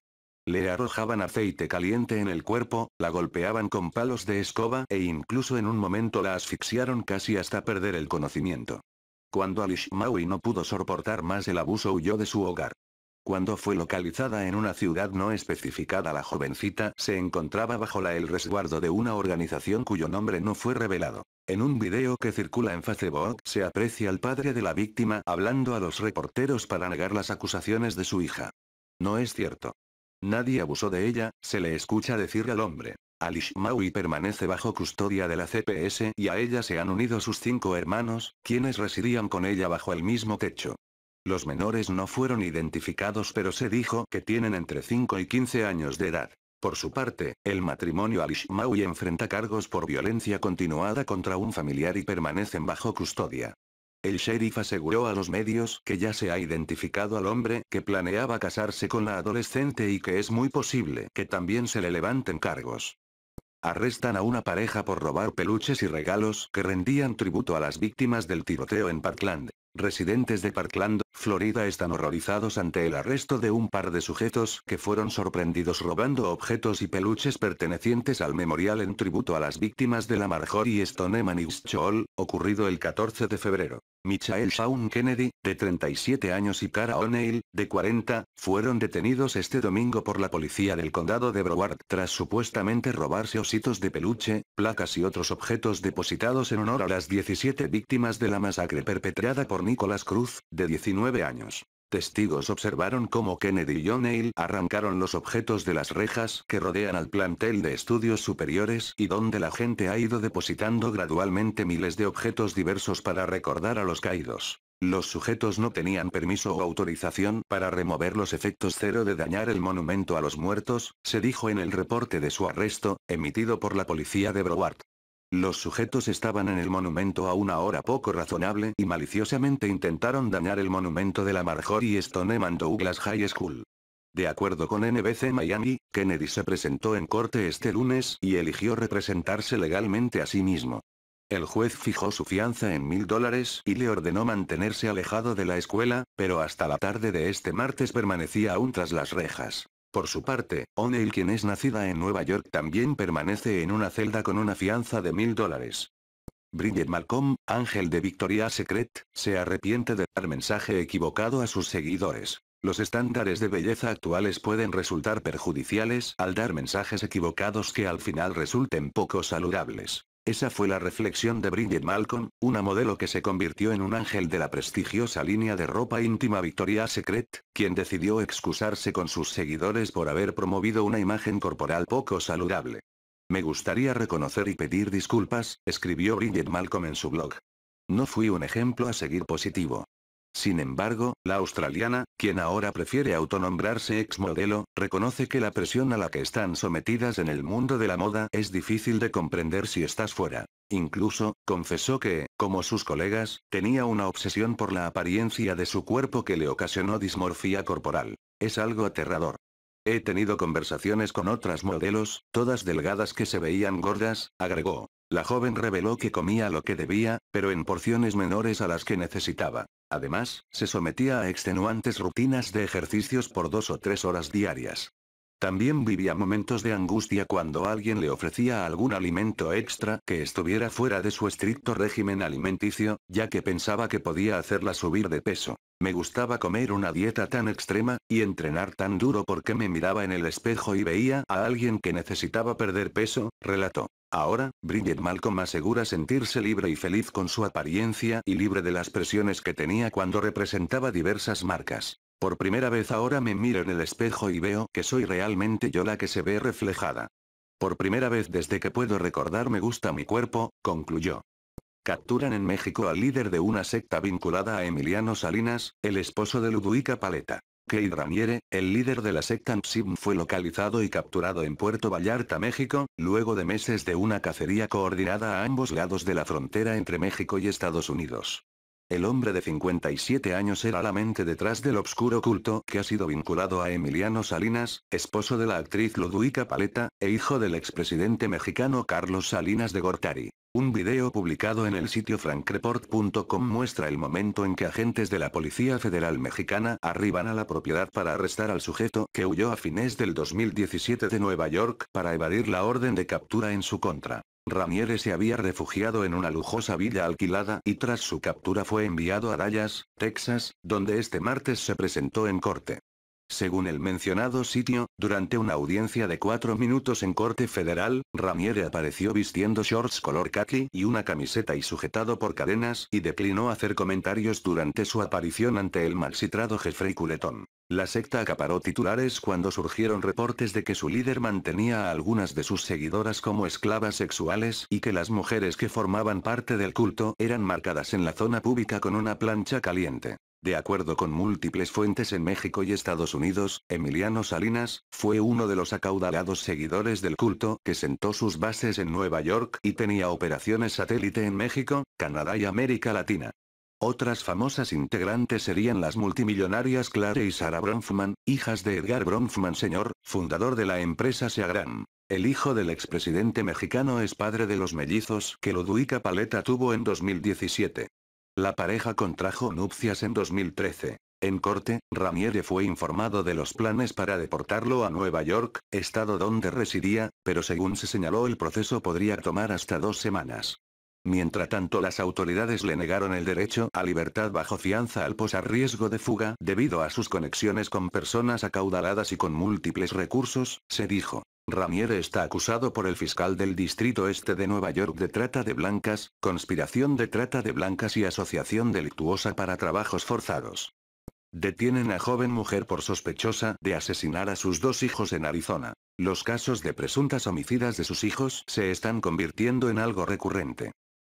Le arrojaban aceite caliente en el cuerpo, la golpeaban con palos de escoba e incluso en un momento la asfixiaron casi hasta perder el conocimiento. Cuando Maui no pudo soportar más el abuso huyó de su hogar. Cuando fue localizada en una ciudad no especificada la jovencita se encontraba bajo la el resguardo de una organización cuyo nombre no fue revelado. En un video que circula en Facebook se aprecia al padre de la víctima hablando a los reporteros para negar las acusaciones de su hija. No es cierto. Nadie abusó de ella, se le escucha decir al hombre. Alish Maui permanece bajo custodia de la CPS y a ella se han unido sus cinco hermanos, quienes residían con ella bajo el mismo techo. Los menores no fueron identificados pero se dijo que tienen entre 5 y 15 años de edad. Por su parte, el matrimonio Maui enfrenta cargos por violencia continuada contra un familiar y permanecen bajo custodia. El sheriff aseguró a los medios que ya se ha identificado al hombre que planeaba casarse con la adolescente y que es muy posible que también se le levanten cargos. Arrestan a una pareja por robar peluches y regalos que rendían tributo a las víctimas del tiroteo en Parkland. Residentes de Parkland, Florida están horrorizados ante el arresto de un par de sujetos que fueron sorprendidos robando objetos y peluches pertenecientes al memorial en tributo a las víctimas de la Marjorie Stoneman y ocurrido el 14 de febrero. Michael Shawn Kennedy, de 37 años y Cara O'Neill, de 40, fueron detenidos este domingo por la policía del condado de Broward tras supuestamente robarse ositos de peluche, placas y otros objetos depositados en honor a las 17 víctimas de la masacre perpetrada por Nicolás Cruz, de 19 años. Testigos observaron cómo Kennedy y O'Neill arrancaron los objetos de las rejas que rodean al plantel de estudios superiores y donde la gente ha ido depositando gradualmente miles de objetos diversos para recordar a los caídos. Los sujetos no tenían permiso o autorización para remover los efectos cero de dañar el monumento a los muertos, se dijo en el reporte de su arresto, emitido por la policía de Broward. Los sujetos estaban en el monumento a una hora poco razonable y maliciosamente intentaron dañar el monumento de la Marjorie Stoneman Douglas High School. De acuerdo con NBC Miami, Kennedy se presentó en corte este lunes y eligió representarse legalmente a sí mismo. El juez fijó su fianza en mil dólares y le ordenó mantenerse alejado de la escuela, pero hasta la tarde de este martes permanecía aún tras las rejas. Por su parte, O'Neill quien es nacida en Nueva York también permanece en una celda con una fianza de mil dólares. Bridget Malcolm, ángel de Victoria Secret, se arrepiente de dar mensaje equivocado a sus seguidores. Los estándares de belleza actuales pueden resultar perjudiciales al dar mensajes equivocados que al final resulten poco saludables. Esa fue la reflexión de Bridget Malcolm, una modelo que se convirtió en un ángel de la prestigiosa línea de ropa íntima Victoria Secret, quien decidió excusarse con sus seguidores por haber promovido una imagen corporal poco saludable. Me gustaría reconocer y pedir disculpas, escribió Bridget Malcolm en su blog. No fui un ejemplo a seguir positivo. Sin embargo, la australiana, quien ahora prefiere autonombrarse ex-modelo, reconoce que la presión a la que están sometidas en el mundo de la moda es difícil de comprender si estás fuera. Incluso, confesó que, como sus colegas, tenía una obsesión por la apariencia de su cuerpo que le ocasionó dismorfía corporal. Es algo aterrador. He tenido conversaciones con otras modelos, todas delgadas que se veían gordas, agregó. La joven reveló que comía lo que debía, pero en porciones menores a las que necesitaba. Además, se sometía a extenuantes rutinas de ejercicios por dos o tres horas diarias. También vivía momentos de angustia cuando alguien le ofrecía algún alimento extra que estuviera fuera de su estricto régimen alimenticio, ya que pensaba que podía hacerla subir de peso. Me gustaba comer una dieta tan extrema, y entrenar tan duro porque me miraba en el espejo y veía a alguien que necesitaba perder peso, relató. Ahora, Bridget Malcolm asegura sentirse libre y feliz con su apariencia y libre de las presiones que tenía cuando representaba diversas marcas. Por primera vez ahora me miro en el espejo y veo que soy realmente yo la que se ve reflejada. Por primera vez desde que puedo recordar me gusta mi cuerpo, concluyó. Capturan en México al líder de una secta vinculada a Emiliano Salinas, el esposo de Ludwika Paleta. Key Ramiere, el líder de la secta Sim fue localizado y capturado en Puerto Vallarta, México, luego de meses de una cacería coordinada a ambos lados de la frontera entre México y Estados Unidos. El hombre de 57 años era la mente detrás del obscuro culto que ha sido vinculado a Emiliano Salinas, esposo de la actriz Ludwika Paleta, e hijo del expresidente mexicano Carlos Salinas de Gortari. Un video publicado en el sitio frankreport.com muestra el momento en que agentes de la Policía Federal Mexicana arriban a la propiedad para arrestar al sujeto que huyó a fines del 2017 de Nueva York para evadir la orden de captura en su contra. Ramiere se había refugiado en una lujosa villa alquilada y tras su captura fue enviado a Dallas, Texas, donde este martes se presentó en corte. Según el mencionado sitio, durante una audiencia de cuatro minutos en corte federal, Ramiere apareció vistiendo shorts color khaki y una camiseta y sujetado por cadenas y declinó hacer comentarios durante su aparición ante el magistrado Jeffrey Culetón. La secta acaparó titulares cuando surgieron reportes de que su líder mantenía a algunas de sus seguidoras como esclavas sexuales y que las mujeres que formaban parte del culto eran marcadas en la zona pública con una plancha caliente. De acuerdo con múltiples fuentes en México y Estados Unidos, Emiliano Salinas, fue uno de los acaudalados seguidores del culto que sentó sus bases en Nueva York y tenía operaciones satélite en México, Canadá y América Latina. Otras famosas integrantes serían las multimillonarias Clara y Sara Bronfman, hijas de Edgar Bronfman Sr., fundador de la empresa Seagram. El hijo del expresidente mexicano es padre de los mellizos que Ludwika Paleta tuvo en 2017. La pareja contrajo nupcias en 2013. En corte, Ramírez fue informado de los planes para deportarlo a Nueva York, estado donde residía, pero según se señaló el proceso podría tomar hasta dos semanas. Mientras tanto las autoridades le negaron el derecho a libertad bajo fianza al posar riesgo de fuga debido a sus conexiones con personas acaudaladas y con múltiples recursos, se dijo. Ramier está acusado por el fiscal del Distrito Este de Nueva York de trata de blancas, conspiración de trata de blancas y asociación delictuosa para trabajos forzados. Detienen a joven mujer por sospechosa de asesinar a sus dos hijos en Arizona. Los casos de presuntas homicidas de sus hijos se están convirtiendo en algo recurrente.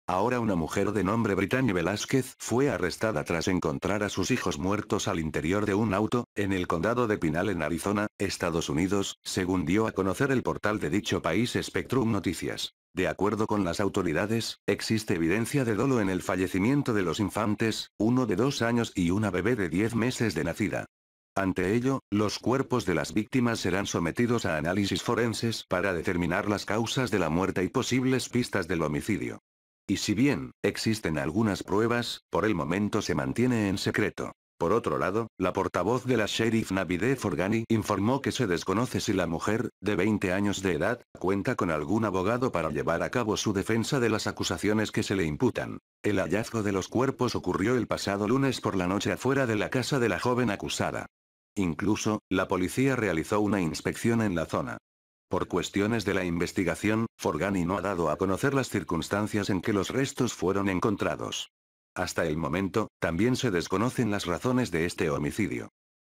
Ahora una mujer de nombre Brittany Velázquez fue arrestada tras encontrar a sus hijos muertos al interior de un auto, en el condado de Pinal en Arizona, Estados Unidos, según dio a conocer el portal de dicho país Spectrum Noticias. De acuerdo con las autoridades, existe evidencia de dolo en el fallecimiento de los infantes, uno de dos años y una bebé de diez meses de nacida. Ante ello, los cuerpos de las víctimas serán sometidos a análisis forenses para determinar las causas de la muerte y posibles pistas del homicidio. Y si bien, existen algunas pruebas, por el momento se mantiene en secreto. Por otro lado, la portavoz de la sheriff Navide Forgani informó que se desconoce si la mujer, de 20 años de edad, cuenta con algún abogado para llevar a cabo su defensa de las acusaciones que se le imputan. El hallazgo de los cuerpos ocurrió el pasado lunes por la noche afuera de la casa de la joven acusada. Incluso, la policía realizó una inspección en la zona. Por cuestiones de la investigación, Forgani no ha dado a conocer las circunstancias en que los restos fueron encontrados. Hasta el momento, también se desconocen las razones de este homicidio.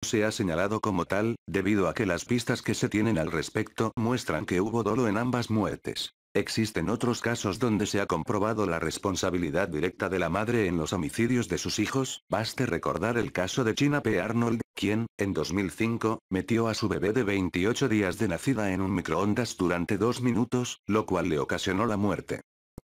Se ha señalado como tal, debido a que las pistas que se tienen al respecto muestran que hubo dolo en ambas muertes. Existen otros casos donde se ha comprobado la responsabilidad directa de la madre en los homicidios de sus hijos, baste recordar el caso de China P. Arnold, quien, en 2005, metió a su bebé de 28 días de nacida en un microondas durante dos minutos, lo cual le ocasionó la muerte.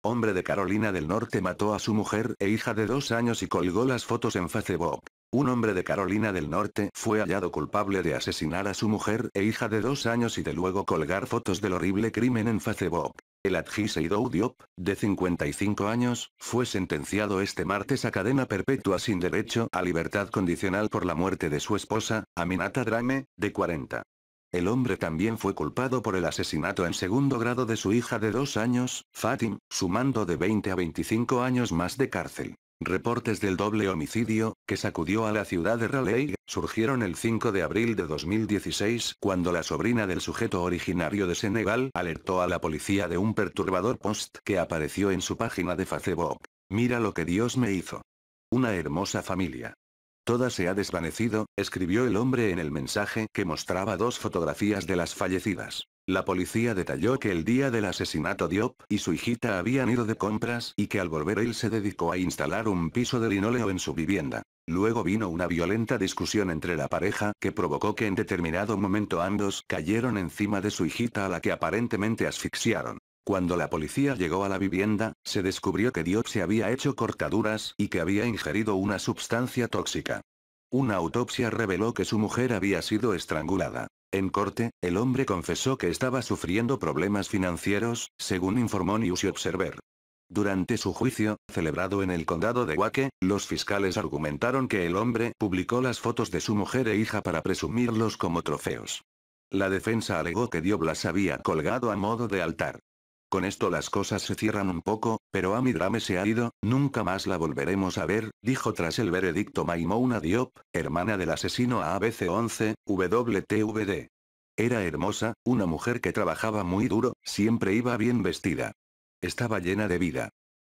Hombre de Carolina del Norte mató a su mujer e hija de dos años y colgó las fotos en Facebook. Un hombre de Carolina del Norte fue hallado culpable de asesinar a su mujer e hija de dos años y de luego colgar fotos del horrible crimen en Facebook. El adjiseido Diop, de 55 años, fue sentenciado este martes a cadena perpetua sin derecho a libertad condicional por la muerte de su esposa, Aminata Drame, de 40. El hombre también fue culpado por el asesinato en segundo grado de su hija de dos años, Fatim, sumando de 20 a 25 años más de cárcel. Reportes del doble homicidio, que sacudió a la ciudad de Raleigh, surgieron el 5 de abril de 2016 cuando la sobrina del sujeto originario de Senegal alertó a la policía de un perturbador post que apareció en su página de Facebook. Mira lo que Dios me hizo. Una hermosa familia. Toda se ha desvanecido, escribió el hombre en el mensaje que mostraba dos fotografías de las fallecidas. La policía detalló que el día del asesinato Diop y su hijita habían ido de compras y que al volver él se dedicó a instalar un piso de linóleo en su vivienda. Luego vino una violenta discusión entre la pareja que provocó que en determinado momento ambos cayeron encima de su hijita a la que aparentemente asfixiaron. Cuando la policía llegó a la vivienda, se descubrió que Diop se había hecho cortaduras y que había ingerido una sustancia tóxica. Una autopsia reveló que su mujer había sido estrangulada. En corte, el hombre confesó que estaba sufriendo problemas financieros, según informó News Observer. Durante su juicio, celebrado en el condado de Wake, los fiscales argumentaron que el hombre publicó las fotos de su mujer e hija para presumirlos como trofeos. La defensa alegó que Dioblas había colgado a modo de altar con esto las cosas se cierran un poco, pero Amidrame se ha ido, nunca más la volveremos a ver, dijo tras el veredicto Maimouna Diop, hermana del asesino ABC-11, WTVD. Era hermosa, una mujer que trabajaba muy duro, siempre iba bien vestida. Estaba llena de vida.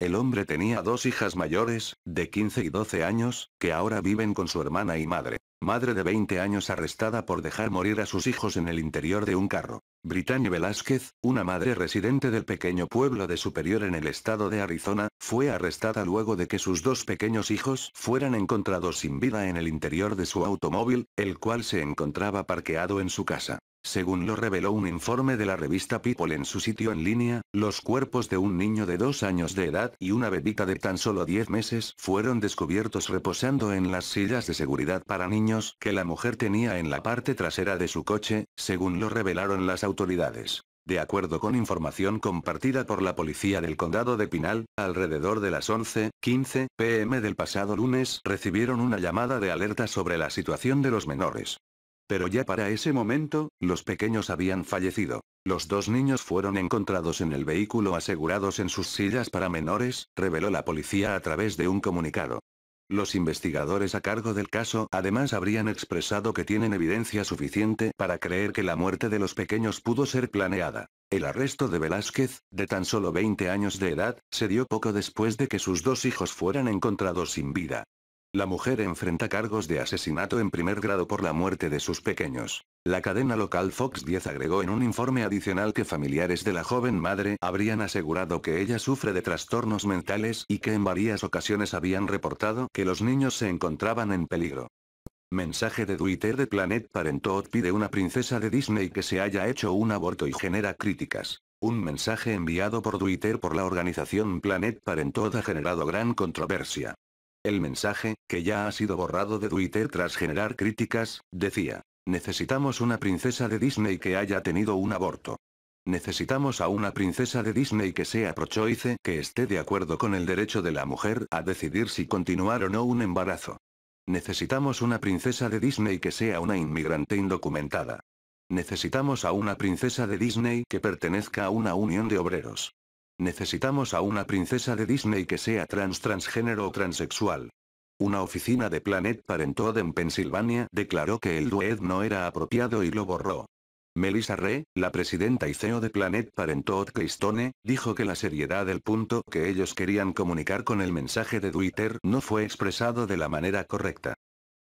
El hombre tenía dos hijas mayores, de 15 y 12 años, que ahora viven con su hermana y madre. Madre de 20 años arrestada por dejar morir a sus hijos en el interior de un carro. Britannia Velázquez, una madre residente del pequeño pueblo de Superior en el estado de Arizona, fue arrestada luego de que sus dos pequeños hijos fueran encontrados sin vida en el interior de su automóvil, el cual se encontraba parqueado en su casa. Según lo reveló un informe de la revista People en su sitio en línea, los cuerpos de un niño de dos años de edad y una bebita de tan solo 10 meses fueron descubiertos reposando en las sillas de seguridad para niños que la mujer tenía en la parte trasera de su coche, según lo revelaron las autoridades. De acuerdo con información compartida por la policía del condado de Pinal, alrededor de las 11:15 pm del pasado lunes recibieron una llamada de alerta sobre la situación de los menores. Pero ya para ese momento, los pequeños habían fallecido. Los dos niños fueron encontrados en el vehículo asegurados en sus sillas para menores, reveló la policía a través de un comunicado. Los investigadores a cargo del caso además habrían expresado que tienen evidencia suficiente para creer que la muerte de los pequeños pudo ser planeada. El arresto de Velázquez, de tan solo 20 años de edad, se dio poco después de que sus dos hijos fueran encontrados sin vida. La mujer enfrenta cargos de asesinato en primer grado por la muerte de sus pequeños. La cadena local Fox 10 agregó en un informe adicional que familiares de la joven madre habrían asegurado que ella sufre de trastornos mentales y que en varias ocasiones habían reportado que los niños se encontraban en peligro. Mensaje de Twitter de Planet Parenthood pide una princesa de Disney que se haya hecho un aborto y genera críticas. Un mensaje enviado por Twitter por la organización Planet Parenthood ha generado gran controversia. El mensaje, que ya ha sido borrado de Twitter tras generar críticas, decía, necesitamos una princesa de Disney que haya tenido un aborto. Necesitamos a una princesa de Disney que sea prochoice, que esté de acuerdo con el derecho de la mujer a decidir si continuar o no un embarazo. Necesitamos una princesa de Disney que sea una inmigrante indocumentada. Necesitamos a una princesa de Disney que pertenezca a una unión de obreros. Necesitamos a una princesa de Disney que sea trans transgénero o transexual. Una oficina de Planet Parenthood en Pensilvania declaró que el duet no era apropiado y lo borró. Melissa Re, la presidenta y CEO de Planet Parenthood Keystone, dijo que la seriedad del punto que ellos querían comunicar con el mensaje de Twitter no fue expresado de la manera correcta.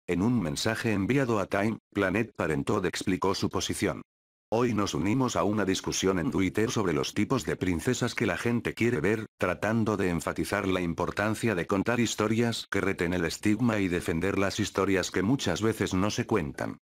En un mensaje enviado a Time, Planet Parenthood explicó su posición. Hoy nos unimos a una discusión en Twitter sobre los tipos de princesas que la gente quiere ver, tratando de enfatizar la importancia de contar historias que reten el estigma y defender las historias que muchas veces no se cuentan.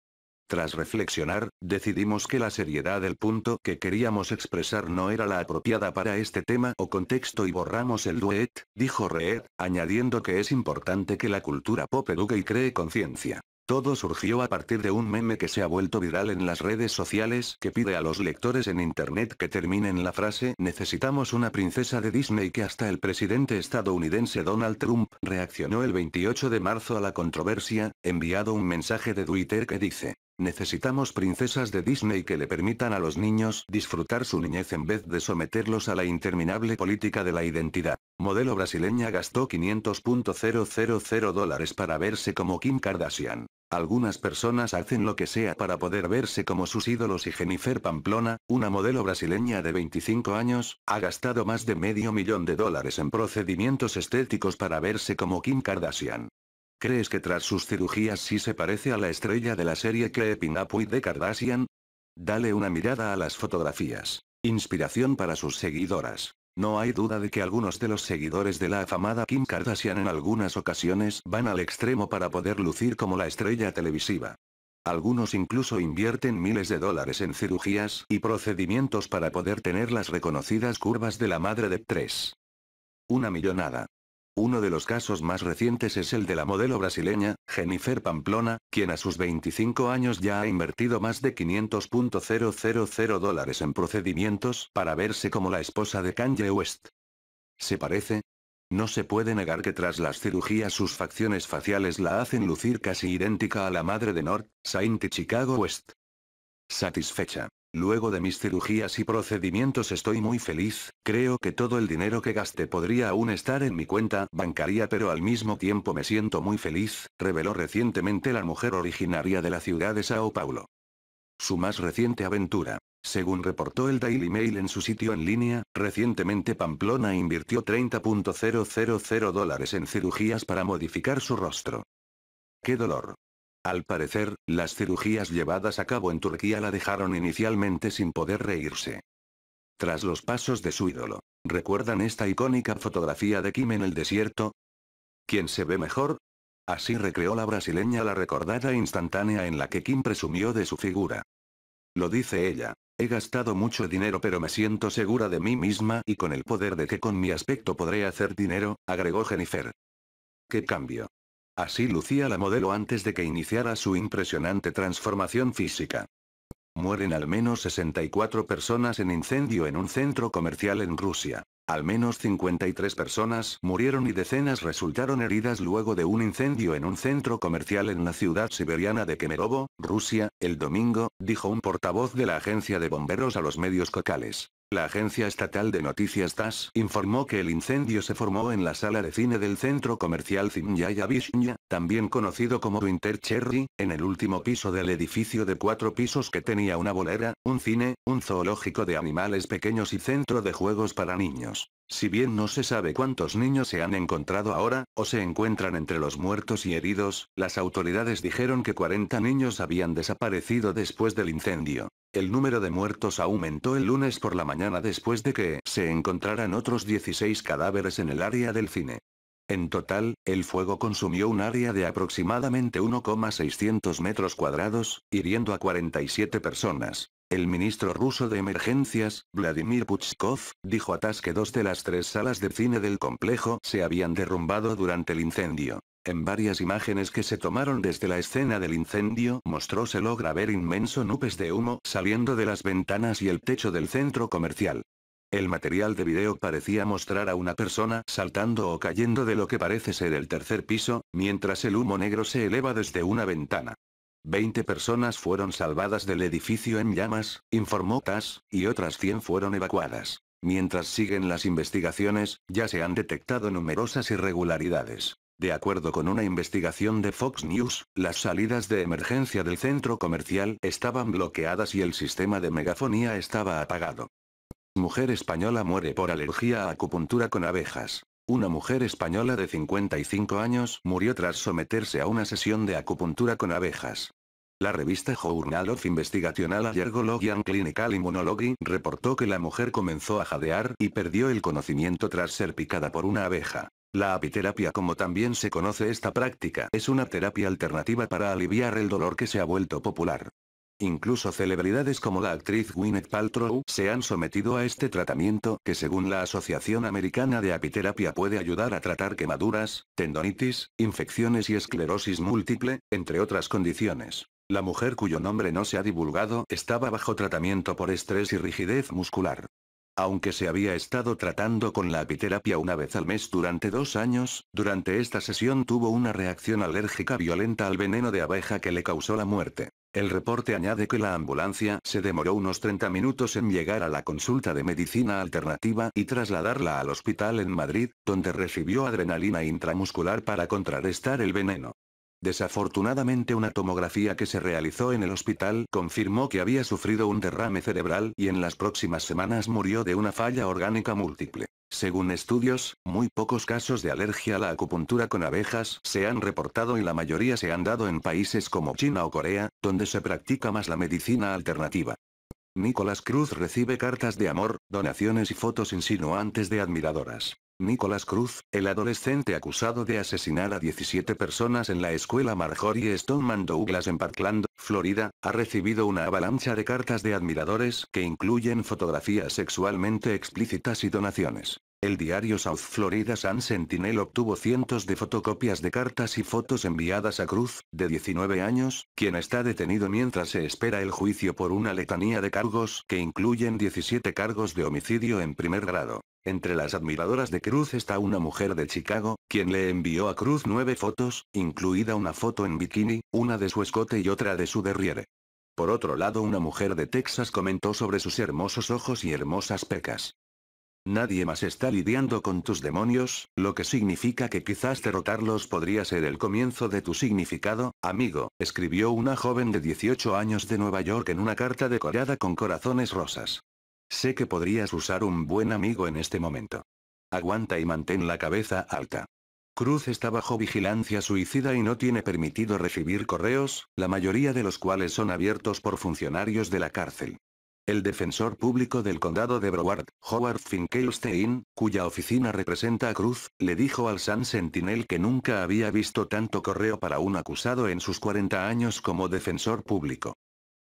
Tras reflexionar, decidimos que la seriedad del punto que queríamos expresar no era la apropiada para este tema o contexto y borramos el duet, dijo Reed, añadiendo que es importante que la cultura pop eduque y cree conciencia. Todo surgió a partir de un meme que se ha vuelto viral en las redes sociales que pide a los lectores en internet que terminen la frase Necesitamos una princesa de Disney que hasta el presidente estadounidense Donald Trump reaccionó el 28 de marzo a la controversia, enviado un mensaje de Twitter que dice Necesitamos princesas de Disney que le permitan a los niños disfrutar su niñez en vez de someterlos a la interminable política de la identidad. Modelo brasileña gastó 500.000 dólares para verse como Kim Kardashian. Algunas personas hacen lo que sea para poder verse como sus ídolos y Jennifer Pamplona, una modelo brasileña de 25 años, ha gastado más de medio millón de dólares en procedimientos estéticos para verse como Kim Kardashian. ¿Crees que tras sus cirugías sí se parece a la estrella de la serie Keeping Up with the Kardashian? Dale una mirada a las fotografías. Inspiración para sus seguidoras. No hay duda de que algunos de los seguidores de la afamada Kim Kardashian en algunas ocasiones van al extremo para poder lucir como la estrella televisiva. Algunos incluso invierten miles de dólares en cirugías y procedimientos para poder tener las reconocidas curvas de la madre de 3. Una millonada. Uno de los casos más recientes es el de la modelo brasileña, Jennifer Pamplona, quien a sus 25 años ya ha invertido más de 500.000 dólares en procedimientos para verse como la esposa de Kanye West. ¿Se parece? No se puede negar que tras las cirugías sus facciones faciales la hacen lucir casi idéntica a la madre de North, Saint Chicago West. Satisfecha. Luego de mis cirugías y procedimientos estoy muy feliz, creo que todo el dinero que gasté podría aún estar en mi cuenta bancaria pero al mismo tiempo me siento muy feliz, reveló recientemente la mujer originaria de la ciudad de Sao Paulo. Su más reciente aventura. Según reportó el Daily Mail en su sitio en línea, recientemente Pamplona invirtió 30.000 dólares en cirugías para modificar su rostro. ¡Qué dolor! Al parecer, las cirugías llevadas a cabo en Turquía la dejaron inicialmente sin poder reírse. Tras los pasos de su ídolo, ¿recuerdan esta icónica fotografía de Kim en el desierto? ¿Quién se ve mejor? Así recreó la brasileña la recordada instantánea en la que Kim presumió de su figura. Lo dice ella. He gastado mucho dinero pero me siento segura de mí misma y con el poder de que con mi aspecto podré hacer dinero, agregó Jennifer. ¿Qué cambio? Así lucía la modelo antes de que iniciara su impresionante transformación física. Mueren al menos 64 personas en incendio en un centro comercial en Rusia. Al menos 53 personas murieron y decenas resultaron heridas luego de un incendio en un centro comercial en la ciudad siberiana de Kemerovo, Rusia, el domingo, dijo un portavoz de la agencia de bomberos a los medios cocales. La agencia estatal de noticias TAS informó que el incendio se formó en la sala de cine del centro comercial Zimyaya Vishnya, también conocido como Winter Cherry, en el último piso del edificio de cuatro pisos que tenía una bolera, un cine, un zoológico de animales pequeños y centro de juegos para niños. Si bien no se sabe cuántos niños se han encontrado ahora, o se encuentran entre los muertos y heridos, las autoridades dijeron que 40 niños habían desaparecido después del incendio. El número de muertos aumentó el lunes por la mañana después de que se encontraran otros 16 cadáveres en el área del cine. En total, el fuego consumió un área de aproximadamente 1,600 metros cuadrados, hiriendo a 47 personas. El ministro ruso de Emergencias, Vladimir Puchkov, dijo a TAS que dos de las tres salas de cine del complejo se habían derrumbado durante el incendio. En varias imágenes que se tomaron desde la escena del incendio mostró se logra ver inmenso nubes de humo saliendo de las ventanas y el techo del centro comercial. El material de video parecía mostrar a una persona saltando o cayendo de lo que parece ser el tercer piso, mientras el humo negro se eleva desde una ventana. Veinte personas fueron salvadas del edificio en llamas, informó TAS, y otras 100 fueron evacuadas. Mientras siguen las investigaciones, ya se han detectado numerosas irregularidades. De acuerdo con una investigación de Fox News, las salidas de emergencia del centro comercial estaban bloqueadas y el sistema de megafonía estaba apagado. Mujer española muere por alergia a acupuntura con abejas. Una mujer española de 55 años murió tras someterse a una sesión de acupuntura con abejas. La revista Journal of Investigational Allergology and Clinical Immunology reportó que la mujer comenzó a jadear y perdió el conocimiento tras ser picada por una abeja. La apiterapia como también se conoce esta práctica es una terapia alternativa para aliviar el dolor que se ha vuelto popular. Incluso celebridades como la actriz Gwyneth Paltrow se han sometido a este tratamiento que según la Asociación Americana de Apiterapia puede ayudar a tratar quemaduras, tendonitis, infecciones y esclerosis múltiple, entre otras condiciones. La mujer cuyo nombre no se ha divulgado estaba bajo tratamiento por estrés y rigidez muscular. Aunque se había estado tratando con la epiterapia una vez al mes durante dos años, durante esta sesión tuvo una reacción alérgica violenta al veneno de abeja que le causó la muerte. El reporte añade que la ambulancia se demoró unos 30 minutos en llegar a la consulta de medicina alternativa y trasladarla al hospital en Madrid, donde recibió adrenalina intramuscular para contrarrestar el veneno. Desafortunadamente una tomografía que se realizó en el hospital confirmó que había sufrido un derrame cerebral y en las próximas semanas murió de una falla orgánica múltiple. Según estudios, muy pocos casos de alergia a la acupuntura con abejas se han reportado y la mayoría se han dado en países como China o Corea, donde se practica más la medicina alternativa. Nicolás Cruz recibe cartas de amor, donaciones y fotos insinuantes de admiradoras. Nicolas Cruz, el adolescente acusado de asesinar a 17 personas en la escuela Marjorie Stoneman Douglas en Parkland, Florida, ha recibido una avalancha de cartas de admiradores que incluyen fotografías sexualmente explícitas y donaciones. El diario South Florida Sun Sentinel obtuvo cientos de fotocopias de cartas y fotos enviadas a Cruz, de 19 años, quien está detenido mientras se espera el juicio por una letanía de cargos que incluyen 17 cargos de homicidio en primer grado. Entre las admiradoras de Cruz está una mujer de Chicago, quien le envió a Cruz nueve fotos, incluida una foto en bikini, una de su escote y otra de su derriere. Por otro lado una mujer de Texas comentó sobre sus hermosos ojos y hermosas pecas. Nadie más está lidiando con tus demonios, lo que significa que quizás derrotarlos podría ser el comienzo de tu significado, amigo, escribió una joven de 18 años de Nueva York en una carta decorada con corazones rosas. Sé que podrías usar un buen amigo en este momento. Aguanta y mantén la cabeza alta. Cruz está bajo vigilancia suicida y no tiene permitido recibir correos, la mayoría de los cuales son abiertos por funcionarios de la cárcel. El defensor público del condado de Broward, Howard Finkelstein, cuya oficina representa a Cruz, le dijo al San Sentinel que nunca había visto tanto correo para un acusado en sus 40 años como defensor público.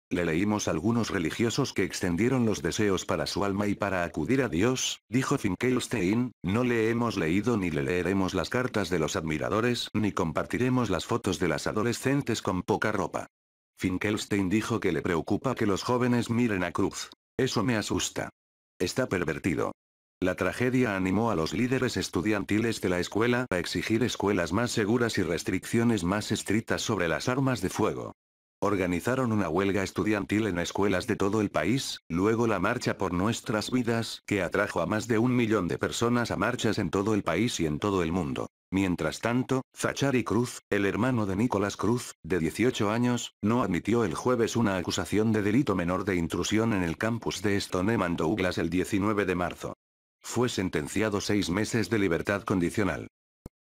Le leímos algunos religiosos que extendieron los deseos para su alma y para acudir a Dios, dijo Finkelstein, no le hemos leído ni le leeremos las cartas de los admiradores ni compartiremos las fotos de las adolescentes con poca ropa. Finkelstein dijo que le preocupa que los jóvenes miren a Cruz. Eso me asusta. Está pervertido. La tragedia animó a los líderes estudiantiles de la escuela a exigir escuelas más seguras y restricciones más estrictas sobre las armas de fuego. Organizaron una huelga estudiantil en escuelas de todo el país, luego la Marcha por Nuestras Vidas, que atrajo a más de un millón de personas a marchas en todo el país y en todo el mundo. Mientras tanto, Zachary Cruz, el hermano de Nicolás Cruz, de 18 años, no admitió el jueves una acusación de delito menor de intrusión en el campus de Stoneman Douglas el 19 de marzo. Fue sentenciado seis meses de libertad condicional.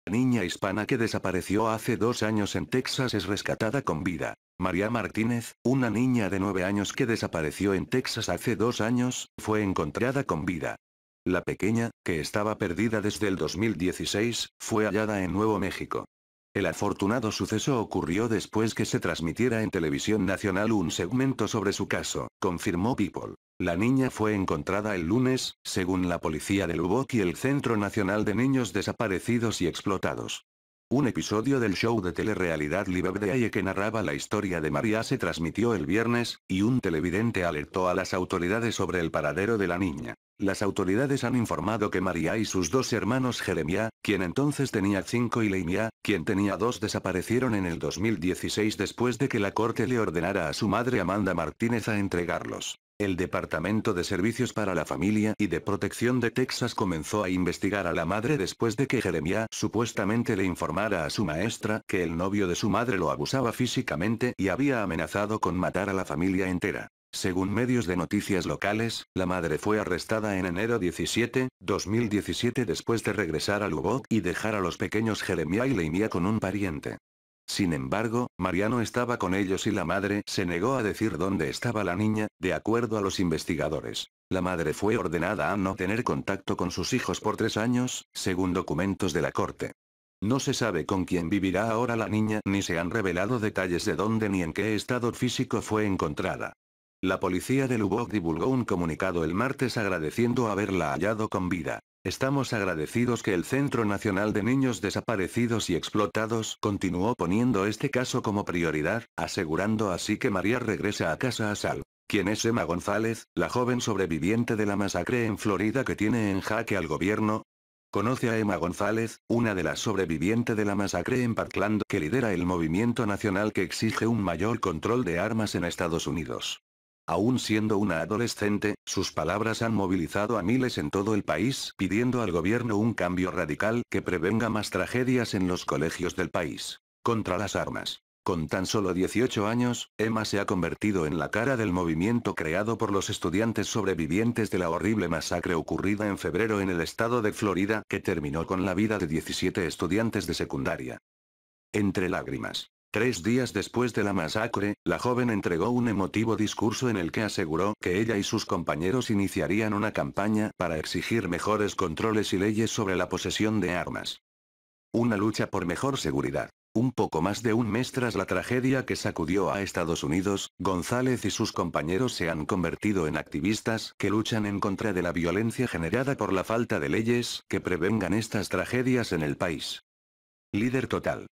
La niña hispana que desapareció hace dos años en Texas es rescatada con vida. María Martínez, una niña de nueve años que desapareció en Texas hace dos años, fue encontrada con vida. La pequeña, que estaba perdida desde el 2016, fue hallada en Nuevo México. El afortunado suceso ocurrió después que se transmitiera en televisión nacional un segmento sobre su caso, confirmó People. La niña fue encontrada el lunes, según la policía de Lubbock y el Centro Nacional de Niños Desaparecidos y Explotados. Un episodio del show de telerrealidad Live que narraba la historia de María se transmitió el viernes, y un televidente alertó a las autoridades sobre el paradero de la niña. Las autoridades han informado que María y sus dos hermanos Jeremia, quien entonces tenía cinco y Leimia, quien tenía dos desaparecieron en el 2016 después de que la corte le ordenara a su madre Amanda Martínez a entregarlos. El Departamento de Servicios para la Familia y de Protección de Texas comenzó a investigar a la madre después de que Jeremiah supuestamente le informara a su maestra que el novio de su madre lo abusaba físicamente y había amenazado con matar a la familia entera. Según medios de noticias locales, la madre fue arrestada en enero 17, 2017 después de regresar a Lubbock y dejar a los pequeños Jeremiah y Leimia con un pariente. Sin embargo, Mariano estaba con ellos y la madre se negó a decir dónde estaba la niña, de acuerdo a los investigadores. La madre fue ordenada a no tener contacto con sus hijos por tres años, según documentos de la corte. No se sabe con quién vivirá ahora la niña ni se han revelado detalles de dónde ni en qué estado físico fue encontrada. La policía de Lubbock divulgó un comunicado el martes agradeciendo haberla hallado con vida. Estamos agradecidos que el Centro Nacional de Niños Desaparecidos y Explotados continuó poniendo este caso como prioridad, asegurando así que María regresa a casa a Sal, Quien es Emma González, la joven sobreviviente de la masacre en Florida que tiene en jaque al gobierno? Conoce a Emma González, una de las sobrevivientes de la masacre en Parkland que lidera el movimiento nacional que exige un mayor control de armas en Estados Unidos. Aún siendo una adolescente, sus palabras han movilizado a miles en todo el país pidiendo al gobierno un cambio radical que prevenga más tragedias en los colegios del país. Contra las armas. Con tan solo 18 años, Emma se ha convertido en la cara del movimiento creado por los estudiantes sobrevivientes de la horrible masacre ocurrida en febrero en el estado de Florida que terminó con la vida de 17 estudiantes de secundaria. Entre lágrimas. Tres días después de la masacre, la joven entregó un emotivo discurso en el que aseguró que ella y sus compañeros iniciarían una campaña para exigir mejores controles y leyes sobre la posesión de armas. Una lucha por mejor seguridad. Un poco más de un mes tras la tragedia que sacudió a Estados Unidos, González y sus compañeros se han convertido en activistas que luchan en contra de la violencia generada por la falta de leyes que prevengan estas tragedias en el país. Líder total.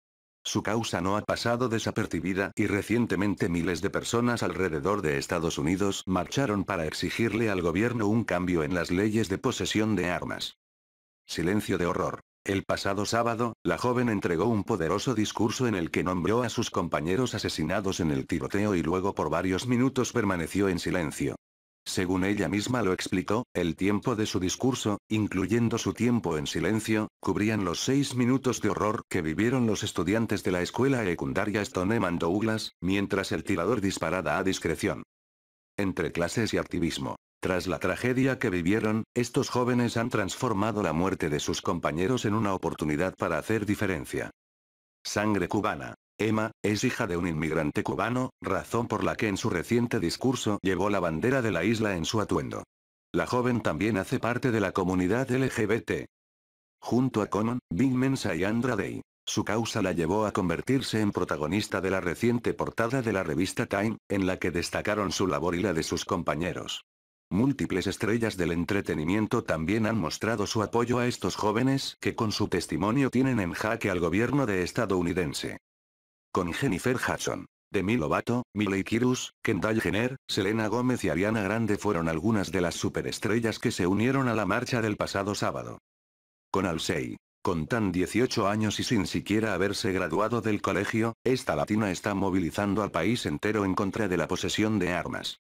Su causa no ha pasado desapercibida y recientemente miles de personas alrededor de Estados Unidos marcharon para exigirle al gobierno un cambio en las leyes de posesión de armas. Silencio de horror. El pasado sábado, la joven entregó un poderoso discurso en el que nombró a sus compañeros asesinados en el tiroteo y luego por varios minutos permaneció en silencio. Según ella misma lo explicó, el tiempo de su discurso, incluyendo su tiempo en silencio, cubrían los seis minutos de horror que vivieron los estudiantes de la escuela secundaria Stoneman Douglas, mientras el tirador disparada a discreción. Entre clases y activismo. Tras la tragedia que vivieron, estos jóvenes han transformado la muerte de sus compañeros en una oportunidad para hacer diferencia. Sangre cubana. Emma, es hija de un inmigrante cubano, razón por la que en su reciente discurso llevó la bandera de la isla en su atuendo. La joven también hace parte de la comunidad LGBT. Junto a Conan, Big Mensa y Andra Day. Su causa la llevó a convertirse en protagonista de la reciente portada de la revista Time, en la que destacaron su labor y la de sus compañeros. Múltiples estrellas del entretenimiento también han mostrado su apoyo a estos jóvenes que con su testimonio tienen en jaque al gobierno de estadounidense. Con Jennifer Hudson. Demi Lovato, Miley Cyrus, Kendall Jenner, Selena Gómez y Ariana Grande fueron algunas de las superestrellas que se unieron a la marcha del pasado sábado. Con Alsei, Con tan 18 años y sin siquiera haberse graduado del colegio, esta latina está movilizando al país entero en contra de la posesión de armas.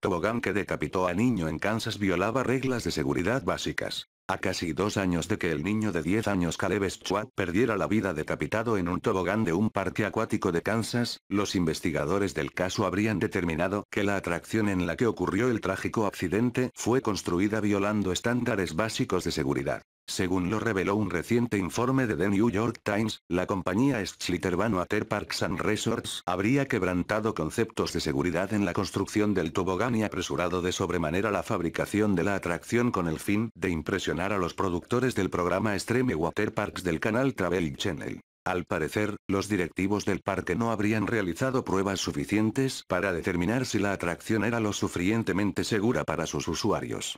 Tobogán que decapitó a niño en Kansas violaba reglas de seguridad básicas. A casi dos años de que el niño de 10 años Caleb Schwab perdiera la vida decapitado en un tobogán de un parque acuático de Kansas, los investigadores del caso habrían determinado que la atracción en la que ocurrió el trágico accidente fue construida violando estándares básicos de seguridad. Según lo reveló un reciente informe de The New York Times, la compañía Schlitterbahn Waterparks and Resorts habría quebrantado conceptos de seguridad en la construcción del tobogán y apresurado de sobremanera la fabricación de la atracción con el fin de impresionar a los productores del programa Extreme Waterparks del canal Travel Channel. Al parecer, los directivos del parque no habrían realizado pruebas suficientes para determinar si la atracción era lo suficientemente segura para sus usuarios.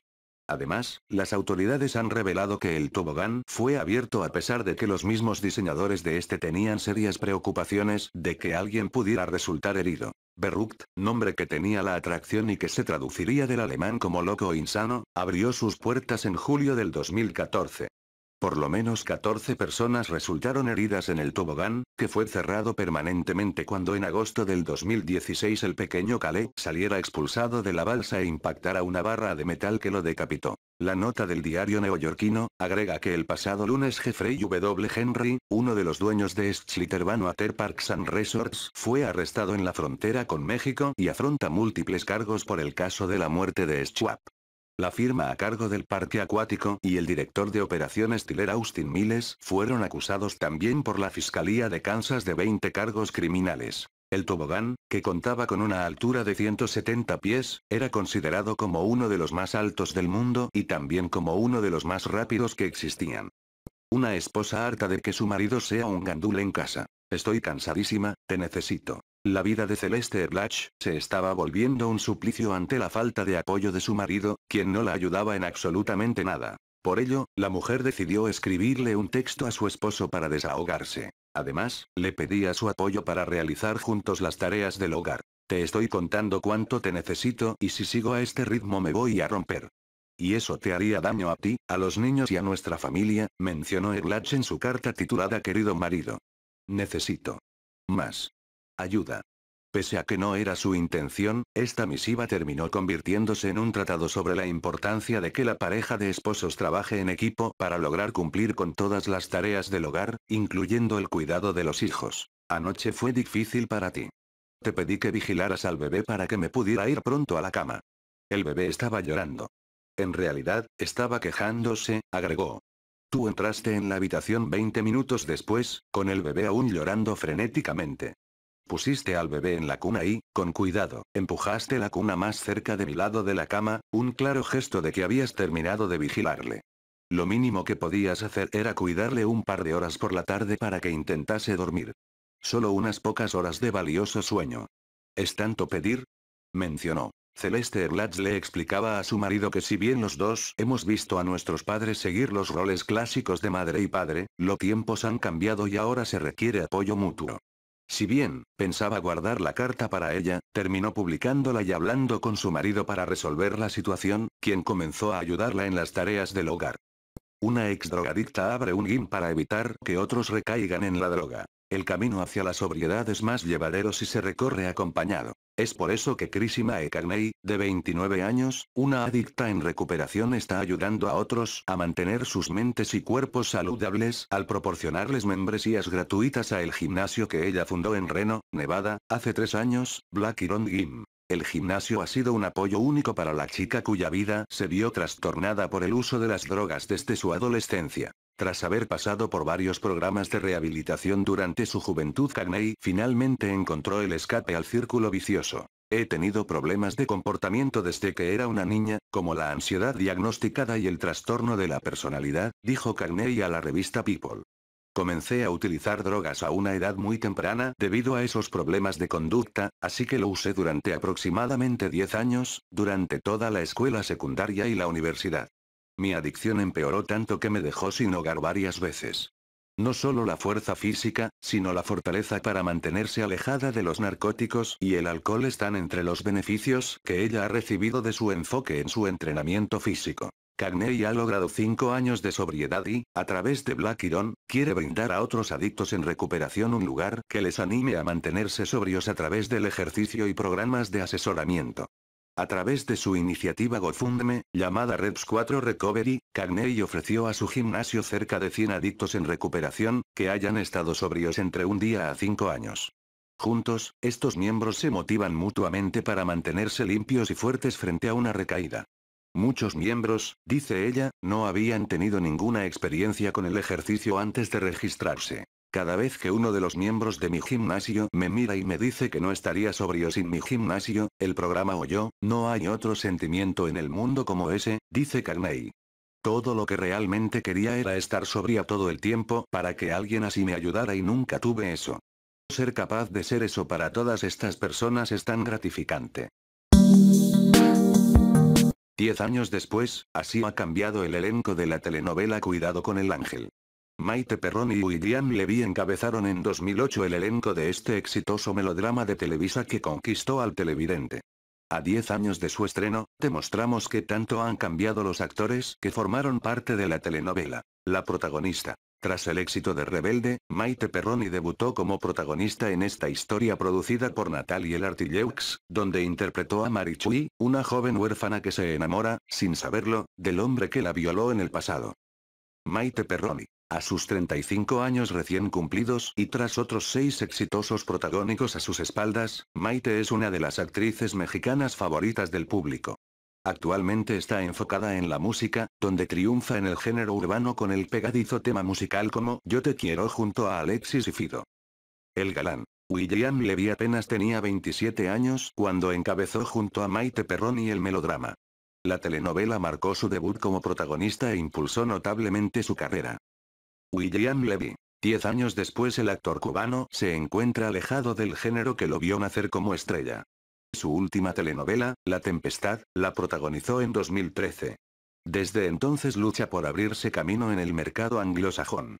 Además, las autoridades han revelado que el tobogán fue abierto a pesar de que los mismos diseñadores de este tenían serias preocupaciones de que alguien pudiera resultar herido. Berucht, nombre que tenía la atracción y que se traduciría del alemán como loco o insano, abrió sus puertas en julio del 2014. Por lo menos 14 personas resultaron heridas en el tobogán, que fue cerrado permanentemente cuando en agosto del 2016 el pequeño Calé saliera expulsado de la balsa e impactara una barra de metal que lo decapitó. La nota del diario neoyorquino, agrega que el pasado lunes Jeffrey W. Henry, uno de los dueños de Schlitterbahn Water Parks and Resorts, fue arrestado en la frontera con México y afronta múltiples cargos por el caso de la muerte de Schwab. La firma a cargo del parque acuático y el director de operaciones Tyler Austin Miles fueron acusados también por la Fiscalía de Kansas de 20 cargos criminales. El tobogán, que contaba con una altura de 170 pies, era considerado como uno de los más altos del mundo y también como uno de los más rápidos que existían. Una esposa harta de que su marido sea un gandul en casa. Estoy cansadísima, te necesito. La vida de Celeste Blatch se estaba volviendo un suplicio ante la falta de apoyo de su marido, quien no la ayudaba en absolutamente nada. Por ello, la mujer decidió escribirle un texto a su esposo para desahogarse. Además, le pedía su apoyo para realizar juntos las tareas del hogar. Te estoy contando cuánto te necesito y si sigo a este ritmo me voy a romper. Y eso te haría daño a ti, a los niños y a nuestra familia, mencionó Erlach en su carta titulada Querido marido. Necesito. Más. Ayuda. Pese a que no era su intención, esta misiva terminó convirtiéndose en un tratado sobre la importancia de que la pareja de esposos trabaje en equipo para lograr cumplir con todas las tareas del hogar, incluyendo el cuidado de los hijos. Anoche fue difícil para ti. Te pedí que vigilaras al bebé para que me pudiera ir pronto a la cama. El bebé estaba llorando. En realidad, estaba quejándose, agregó. Tú entraste en la habitación 20 minutos después, con el bebé aún llorando frenéticamente. Pusiste al bebé en la cuna y, con cuidado, empujaste la cuna más cerca de mi lado de la cama, un claro gesto de que habías terminado de vigilarle. Lo mínimo que podías hacer era cuidarle un par de horas por la tarde para que intentase dormir. Solo unas pocas horas de valioso sueño. ¿Es tanto pedir? Mencionó. Celeste Erlatz le explicaba a su marido que si bien los dos hemos visto a nuestros padres seguir los roles clásicos de madre y padre, los tiempos han cambiado y ahora se requiere apoyo mutuo. Si bien, pensaba guardar la carta para ella, terminó publicándola y hablando con su marido para resolver la situación, quien comenzó a ayudarla en las tareas del hogar. Una ex drogadicta abre un gim para evitar que otros recaigan en la droga. El camino hacia la sobriedad es más llevadero si se recorre acompañado. Es por eso que Krishima Carney, de 29 años, una adicta en recuperación está ayudando a otros a mantener sus mentes y cuerpos saludables al proporcionarles membresías gratuitas a el gimnasio que ella fundó en Reno, Nevada, hace tres años, Black Iron Gym. El gimnasio ha sido un apoyo único para la chica cuya vida se vio trastornada por el uso de las drogas desde su adolescencia. Tras haber pasado por varios programas de rehabilitación durante su juventud, Cagney finalmente encontró el escape al círculo vicioso. He tenido problemas de comportamiento desde que era una niña, como la ansiedad diagnosticada y el trastorno de la personalidad, dijo Cagney a la revista People. Comencé a utilizar drogas a una edad muy temprana debido a esos problemas de conducta, así que lo usé durante aproximadamente 10 años, durante toda la escuela secundaria y la universidad. Mi adicción empeoró tanto que me dejó sin hogar varias veces. No solo la fuerza física, sino la fortaleza para mantenerse alejada de los narcóticos y el alcohol están entre los beneficios que ella ha recibido de su enfoque en su entrenamiento físico. Cagney ha logrado 5 años de sobriedad y, a través de Black Iron, quiere brindar a otros adictos en recuperación un lugar que les anime a mantenerse sobrios a través del ejercicio y programas de asesoramiento. A través de su iniciativa GoFundMe, llamada Reps 4 Recovery, Carney ofreció a su gimnasio cerca de 100 adictos en recuperación, que hayan estado sobrios entre un día a cinco años. Juntos, estos miembros se motivan mutuamente para mantenerse limpios y fuertes frente a una recaída. Muchos miembros, dice ella, no habían tenido ninguna experiencia con el ejercicio antes de registrarse. Cada vez que uno de los miembros de mi gimnasio me mira y me dice que no estaría sobrio sin mi gimnasio, el programa o yo, no hay otro sentimiento en el mundo como ese, dice Carney. Todo lo que realmente quería era estar sobria todo el tiempo para que alguien así me ayudara y nunca tuve eso. Ser capaz de ser eso para todas estas personas es tan gratificante. Diez años después, así ha cambiado el elenco de la telenovela Cuidado con el Ángel. Maite Perroni y William Levy encabezaron en 2008 el elenco de este exitoso melodrama de Televisa que conquistó al televidente. A 10 años de su estreno, demostramos que tanto han cambiado los actores que formaron parte de la telenovela. La protagonista. Tras el éxito de Rebelde, Maite Perroni debutó como protagonista en esta historia producida por Natalie Artilleux, donde interpretó a Marichuy, una joven huérfana que se enamora, sin saberlo, del hombre que la violó en el pasado. Maite Perroni. A sus 35 años recién cumplidos y tras otros seis exitosos protagónicos a sus espaldas, Maite es una de las actrices mexicanas favoritas del público. Actualmente está enfocada en la música, donde triunfa en el género urbano con el pegadizo tema musical como Yo te quiero junto a Alexis y Fido. El galán. William Levy apenas tenía 27 años cuando encabezó junto a Maite Perroni el melodrama. La telenovela marcó su debut como protagonista e impulsó notablemente su carrera. William Levy. Diez años después el actor cubano se encuentra alejado del género que lo vio nacer como estrella. Su última telenovela, La Tempestad, la protagonizó en 2013. Desde entonces lucha por abrirse camino en el mercado anglosajón.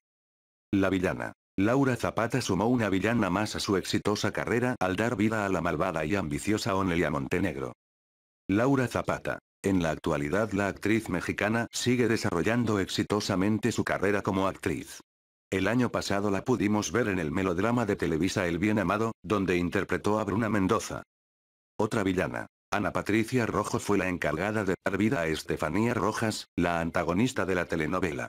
La villana. Laura Zapata sumó una villana más a su exitosa carrera al dar vida a la malvada y ambiciosa Onelia Montenegro. Laura Zapata. En la actualidad la actriz mexicana sigue desarrollando exitosamente su carrera como actriz. El año pasado la pudimos ver en el melodrama de Televisa El Bien Amado, donde interpretó a Bruna Mendoza. Otra villana, Ana Patricia Rojo fue la encargada de dar vida a Estefanía Rojas, la antagonista de la telenovela.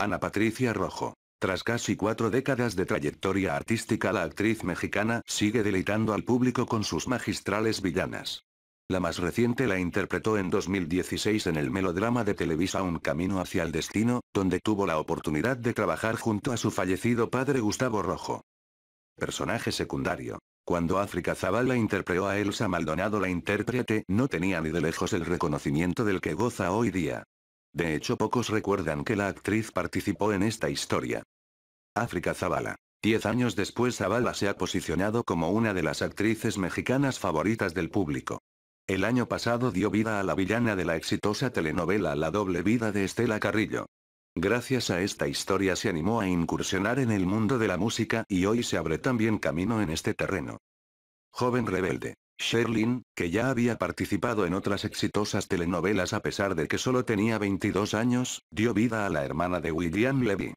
Ana Patricia Rojo. Tras casi cuatro décadas de trayectoria artística la actriz mexicana sigue deleitando al público con sus magistrales villanas. La más reciente la interpretó en 2016 en el melodrama de Televisa Un Camino hacia el Destino, donde tuvo la oportunidad de trabajar junto a su fallecido padre Gustavo Rojo. Personaje secundario. Cuando África Zavala interpretó a Elsa Maldonado la intérprete no tenía ni de lejos el reconocimiento del que goza hoy día. De hecho pocos recuerdan que la actriz participó en esta historia. África Zavala. Diez años después Zavala se ha posicionado como una de las actrices mexicanas favoritas del público. El año pasado dio vida a la villana de la exitosa telenovela La doble vida de Estela Carrillo. Gracias a esta historia se animó a incursionar en el mundo de la música y hoy se abre también camino en este terreno. Joven rebelde. Sherlyn, que ya había participado en otras exitosas telenovelas a pesar de que solo tenía 22 años, dio vida a la hermana de William Levy.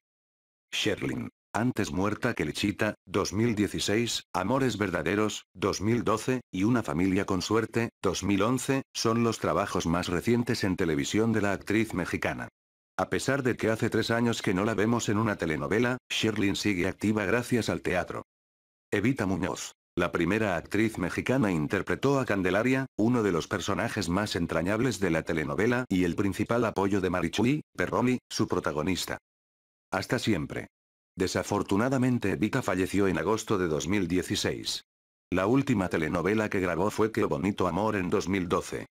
Sherlyn. Antes muerta que lechita, 2016, Amores Verdaderos, 2012, y Una Familia con Suerte, 2011, son los trabajos más recientes en televisión de la actriz mexicana. A pesar de que hace tres años que no la vemos en una telenovela, Sherlyn sigue activa gracias al teatro. Evita Muñoz. La primera actriz mexicana interpretó a Candelaria, uno de los personajes más entrañables de la telenovela y el principal apoyo de Marichuy, Perroni, su protagonista. Hasta siempre. Desafortunadamente Evita falleció en agosto de 2016. La última telenovela que grabó fue Que bonito amor en 2012.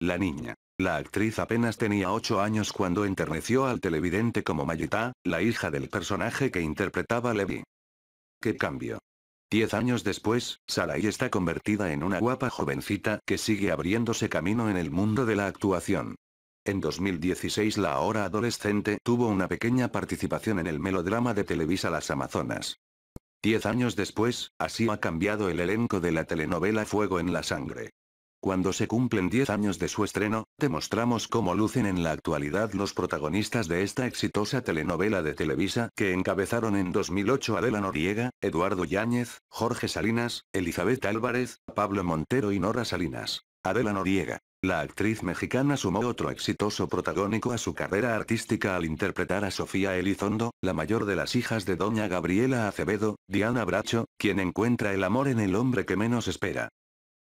La niña. La actriz apenas tenía 8 años cuando enterneció al televidente como Mayita, la hija del personaje que interpretaba Levi. ¡Qué cambio! Diez años después, Sarai está convertida en una guapa jovencita que sigue abriéndose camino en el mundo de la actuación. En 2016 la ahora adolescente tuvo una pequeña participación en el melodrama de Televisa Las Amazonas. Diez años después, así ha cambiado el elenco de la telenovela Fuego en la Sangre. Cuando se cumplen 10 años de su estreno, te mostramos cómo lucen en la actualidad los protagonistas de esta exitosa telenovela de Televisa que encabezaron en 2008 Adela Noriega, Eduardo Yáñez, Jorge Salinas, Elizabeth Álvarez, Pablo Montero y Nora Salinas. Adela Noriega. La actriz mexicana sumó otro exitoso protagónico a su carrera artística al interpretar a Sofía Elizondo, la mayor de las hijas de doña Gabriela Acevedo, Diana Bracho, quien encuentra el amor en el hombre que menos espera.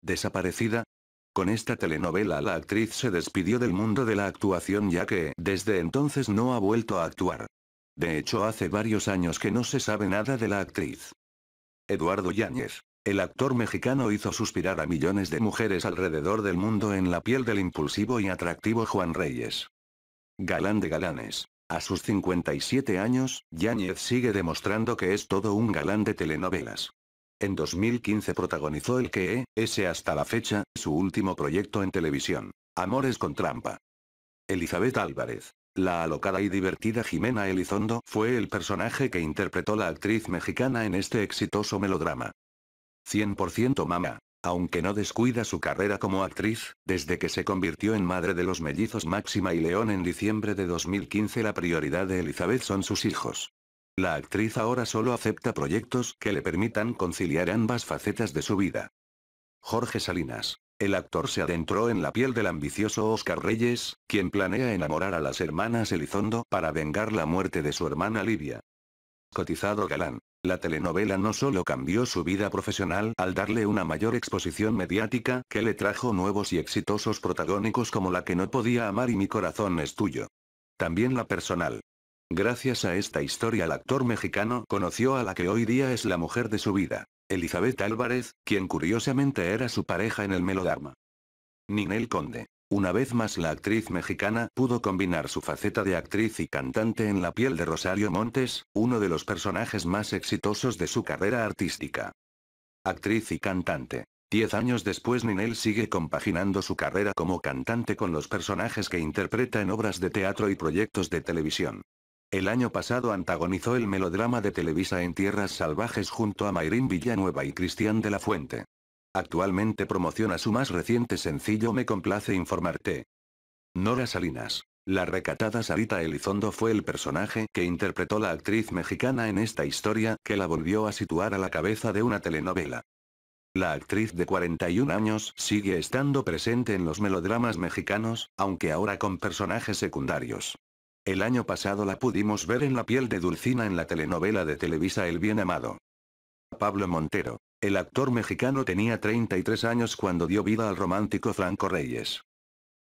Desaparecida, con esta telenovela la actriz se despidió del mundo de la actuación ya que desde entonces no ha vuelto a actuar. De hecho hace varios años que no se sabe nada de la actriz. Eduardo Yáñez el actor mexicano hizo suspirar a millones de mujeres alrededor del mundo en la piel del impulsivo y atractivo Juan Reyes. Galán de galanes. A sus 57 años, Yáñez sigue demostrando que es todo un galán de telenovelas. En 2015 protagonizó el que es hasta la fecha, su último proyecto en televisión, Amores con Trampa. Elizabeth Álvarez. La alocada y divertida Jimena Elizondo fue el personaje que interpretó la actriz mexicana en este exitoso melodrama. 100% mamá. Aunque no descuida su carrera como actriz, desde que se convirtió en madre de los mellizos Máxima y León en diciembre de 2015 la prioridad de Elizabeth son sus hijos. La actriz ahora solo acepta proyectos que le permitan conciliar ambas facetas de su vida. Jorge Salinas. El actor se adentró en la piel del ambicioso Oscar Reyes, quien planea enamorar a las hermanas Elizondo para vengar la muerte de su hermana Livia cotizado galán. La telenovela no solo cambió su vida profesional al darle una mayor exposición mediática que le trajo nuevos y exitosos protagónicos como la que no podía amar y mi corazón es tuyo. También la personal. Gracias a esta historia el actor mexicano conoció a la que hoy día es la mujer de su vida, Elizabeth Álvarez, quien curiosamente era su pareja en el melodrama. Ninel Conde. Una vez más la actriz mexicana pudo combinar su faceta de actriz y cantante en la piel de Rosario Montes, uno de los personajes más exitosos de su carrera artística. Actriz y cantante. Diez años después Ninel sigue compaginando su carrera como cantante con los personajes que interpreta en obras de teatro y proyectos de televisión. El año pasado antagonizó el melodrama de Televisa en Tierras Salvajes junto a Mayrín Villanueva y Cristian de la Fuente. Actualmente promociona su más reciente sencillo Me complace informarte. Nora Salinas. La recatada Sarita Elizondo fue el personaje que interpretó la actriz mexicana en esta historia, que la volvió a situar a la cabeza de una telenovela. La actriz de 41 años sigue estando presente en los melodramas mexicanos, aunque ahora con personajes secundarios. El año pasado la pudimos ver en la piel de Dulcina en la telenovela de Televisa El Bien Amado. Pablo Montero. El actor mexicano tenía 33 años cuando dio vida al romántico Franco Reyes.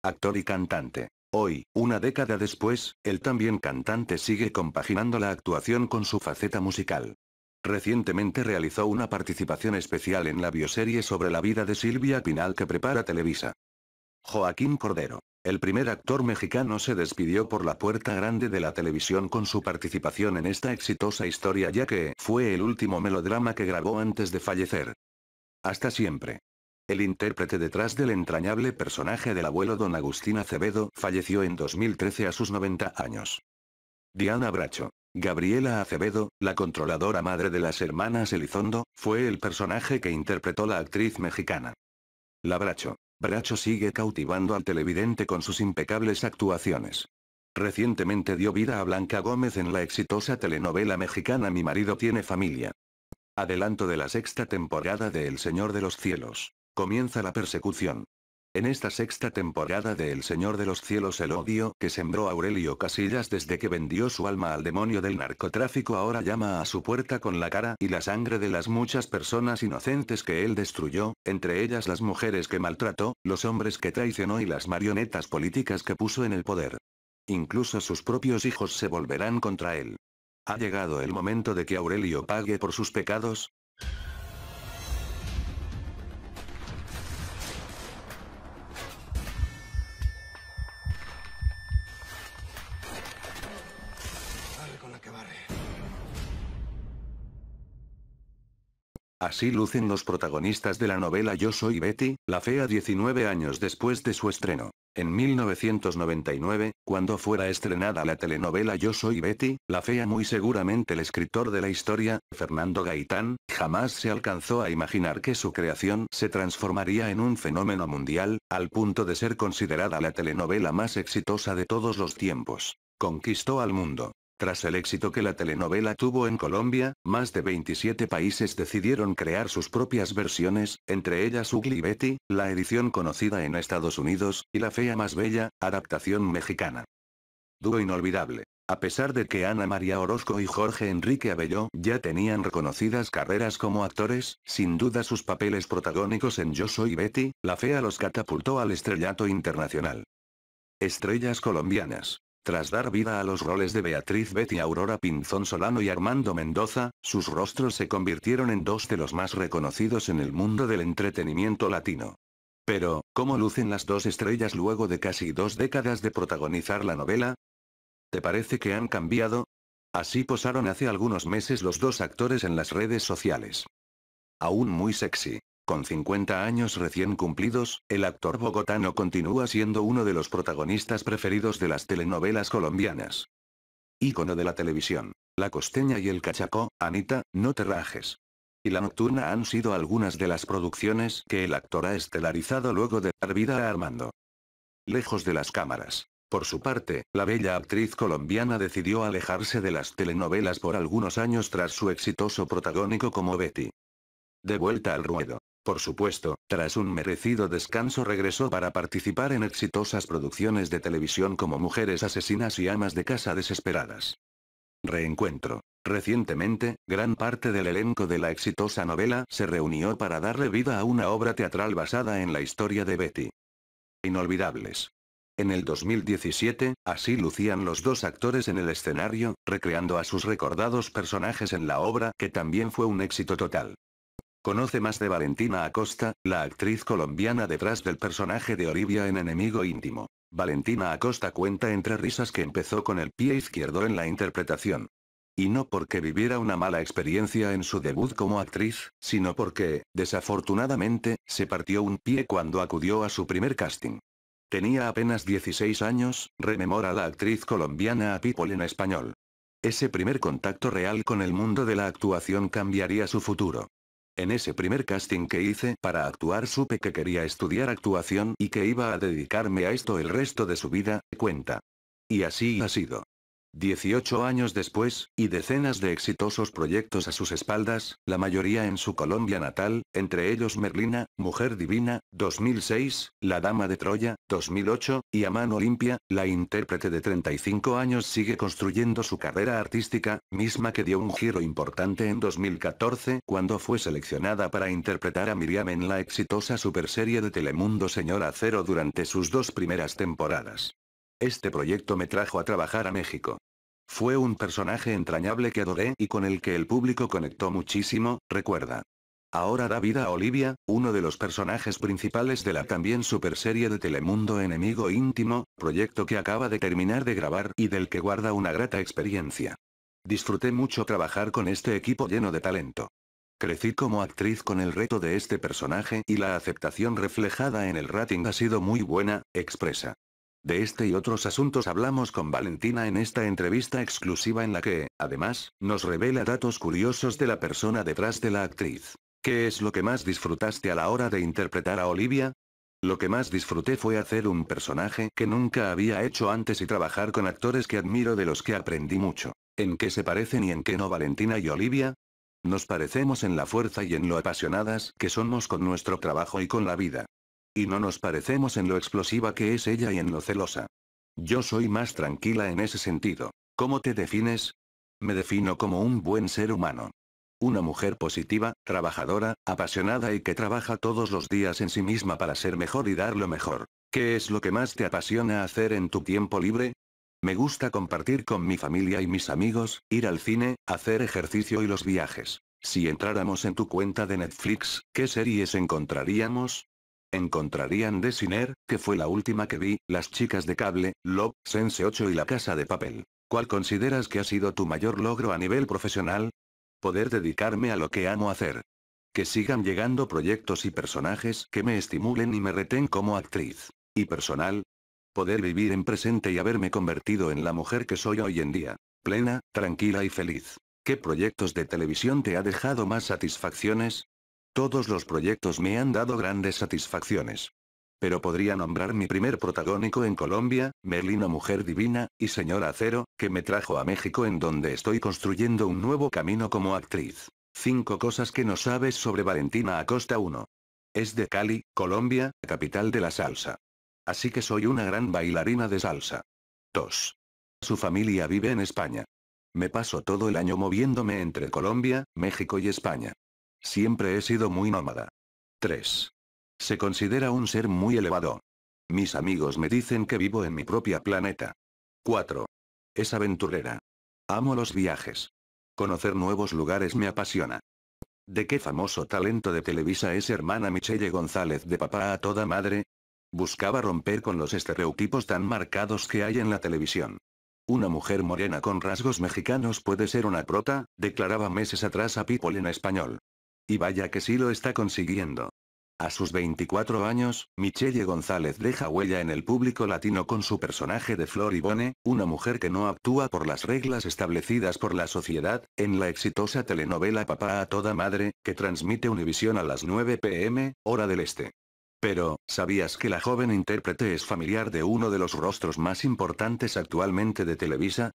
Actor y cantante. Hoy, una década después, el también cantante sigue compaginando la actuación con su faceta musical. Recientemente realizó una participación especial en la bioserie sobre la vida de Silvia Pinal que prepara Televisa. Joaquín Cordero. El primer actor mexicano se despidió por la puerta grande de la televisión con su participación en esta exitosa historia ya que fue el último melodrama que grabó antes de fallecer. Hasta siempre. El intérprete detrás del entrañable personaje del abuelo don Agustín Acevedo falleció en 2013 a sus 90 años. Diana Bracho. Gabriela Acevedo, la controladora madre de las hermanas Elizondo, fue el personaje que interpretó la actriz mexicana. La Bracho sigue cautivando al televidente con sus impecables actuaciones. Recientemente dio vida a Blanca Gómez en la exitosa telenovela mexicana Mi marido tiene familia. Adelanto de la sexta temporada de El Señor de los Cielos. Comienza la persecución. En esta sexta temporada de El Señor de los Cielos el odio que sembró Aurelio Casillas desde que vendió su alma al demonio del narcotráfico ahora llama a su puerta con la cara y la sangre de las muchas personas inocentes que él destruyó, entre ellas las mujeres que maltrató, los hombres que traicionó y las marionetas políticas que puso en el poder. Incluso sus propios hijos se volverán contra él. ¿Ha llegado el momento de que Aurelio pague por sus pecados? con la Así lucen los protagonistas de la novela Yo soy Betty, la fea 19 años después de su estreno. En 1999, cuando fuera estrenada la telenovela Yo soy Betty, la fea muy seguramente el escritor de la historia, Fernando Gaitán, jamás se alcanzó a imaginar que su creación se transformaría en un fenómeno mundial, al punto de ser considerada la telenovela más exitosa de todos los tiempos. Conquistó al mundo. Tras el éxito que la telenovela tuvo en Colombia, más de 27 países decidieron crear sus propias versiones, entre ellas Ugly Betty, la edición conocida en Estados Unidos, y La Fea Más Bella, adaptación mexicana. Dúo inolvidable. A pesar de que Ana María Orozco y Jorge Enrique Abelló ya tenían reconocidas carreras como actores, sin duda sus papeles protagónicos en Yo Soy Betty, La Fea los catapultó al estrellato internacional. Estrellas colombianas. Tras dar vida a los roles de Beatriz Betty Aurora Pinzón Solano y Armando Mendoza, sus rostros se convirtieron en dos de los más reconocidos en el mundo del entretenimiento latino. Pero, ¿cómo lucen las dos estrellas luego de casi dos décadas de protagonizar la novela? ¿Te parece que han cambiado? Así posaron hace algunos meses los dos actores en las redes sociales. Aún muy sexy, con 50 años recién cumplidos, el actor bogotano continúa siendo uno de los protagonistas preferidos de las telenovelas colombianas. Ícono de la televisión. La costeña y el cachacó, Anita, no te rajes. Y la nocturna han sido algunas de las producciones que el actor ha estelarizado luego de dar vida a Armando. Lejos de las cámaras. Por su parte, la bella actriz colombiana decidió alejarse de las telenovelas por algunos años tras su exitoso protagónico como Betty. De vuelta al ruedo. Por supuesto, tras un merecido descanso regresó para participar en exitosas producciones de televisión como Mujeres Asesinas y Amas de Casa Desesperadas. Reencuentro. Recientemente, gran parte del elenco de la exitosa novela se reunió para darle vida a una obra teatral basada en la historia de Betty. Inolvidables. En el 2017, así lucían los dos actores en el escenario, recreando a sus recordados personajes en la obra que también fue un éxito total. Conoce más de Valentina Acosta, la actriz colombiana detrás del personaje de Olivia en Enemigo Íntimo. Valentina Acosta cuenta entre risas que empezó con el pie izquierdo en la interpretación. Y no porque viviera una mala experiencia en su debut como actriz, sino porque, desafortunadamente, se partió un pie cuando acudió a su primer casting. Tenía apenas 16 años, rememora la actriz colombiana a People en español. Ese primer contacto real con el mundo de la actuación cambiaría su futuro. En ese primer casting que hice para actuar supe que quería estudiar actuación y que iba a dedicarme a esto el resto de su vida, cuenta. Y así ha sido. 18 años después, y decenas de exitosos proyectos a sus espaldas, la mayoría en su Colombia natal, entre ellos Merlina, Mujer Divina, 2006, La Dama de Troya, 2008, y A Mano Limpia, la intérprete de 35 años sigue construyendo su carrera artística, misma que dio un giro importante en 2014 cuando fue seleccionada para interpretar a Miriam en la exitosa superserie de Telemundo Señora Cero durante sus dos primeras temporadas. Este proyecto me trajo a trabajar a México. Fue un personaje entrañable que adoré y con el que el público conectó muchísimo, recuerda. Ahora da vida a Olivia, uno de los personajes principales de la también super serie de Telemundo Enemigo Íntimo, proyecto que acaba de terminar de grabar y del que guarda una grata experiencia. Disfruté mucho trabajar con este equipo lleno de talento. Crecí como actriz con el reto de este personaje y la aceptación reflejada en el rating ha sido muy buena, expresa. De este y otros asuntos hablamos con Valentina en esta entrevista exclusiva en la que, además, nos revela datos curiosos de la persona detrás de la actriz. ¿Qué es lo que más disfrutaste a la hora de interpretar a Olivia? Lo que más disfruté fue hacer un personaje que nunca había hecho antes y trabajar con actores que admiro de los que aprendí mucho. ¿En qué se parecen y en qué no Valentina y Olivia? Nos parecemos en la fuerza y en lo apasionadas que somos con nuestro trabajo y con la vida. Y no nos parecemos en lo explosiva que es ella y en lo celosa. Yo soy más tranquila en ese sentido. ¿Cómo te defines? Me defino como un buen ser humano. Una mujer positiva, trabajadora, apasionada y que trabaja todos los días en sí misma para ser mejor y dar lo mejor. ¿Qué es lo que más te apasiona hacer en tu tiempo libre? Me gusta compartir con mi familia y mis amigos, ir al cine, hacer ejercicio y los viajes. Si entráramos en tu cuenta de Netflix, ¿qué series encontraríamos? encontrarían Desiner, que fue la última que vi, las chicas de cable, Love, Sense 8 y la casa de papel. ¿Cuál consideras que ha sido tu mayor logro a nivel profesional? Poder dedicarme a lo que amo hacer. Que sigan llegando proyectos y personajes que me estimulen y me reten como actriz. Y personal. Poder vivir en presente y haberme convertido en la mujer que soy hoy en día. Plena, tranquila y feliz. ¿Qué proyectos de televisión te ha dejado más satisfacciones? Todos los proyectos me han dado grandes satisfacciones. Pero podría nombrar mi primer protagónico en Colombia, Merlina Mujer Divina, y Señora Acero, que me trajo a México en donde estoy construyendo un nuevo camino como actriz. Cinco cosas que no sabes sobre Valentina Acosta 1. Es de Cali, Colombia, capital de la salsa. Así que soy una gran bailarina de salsa. 2. Su familia vive en España. Me paso todo el año moviéndome entre Colombia, México y España. Siempre he sido muy nómada. 3. Se considera un ser muy elevado. Mis amigos me dicen que vivo en mi propia planeta. 4. Es aventurera. Amo los viajes. Conocer nuevos lugares me apasiona. ¿De qué famoso talento de Televisa es hermana Michelle González de papá a toda madre? Buscaba romper con los estereotipos tan marcados que hay en la televisión. Una mujer morena con rasgos mexicanos puede ser una prota, declaraba meses atrás a People en español. Y vaya que sí lo está consiguiendo. A sus 24 años, Michelle González deja huella en el público latino con su personaje de Flor Floribone, una mujer que no actúa por las reglas establecidas por la sociedad, en la exitosa telenovela Papá a toda madre, que transmite Univisión a las 9 pm, hora del este. Pero, ¿sabías que la joven intérprete es familiar de uno de los rostros más importantes actualmente de Televisa?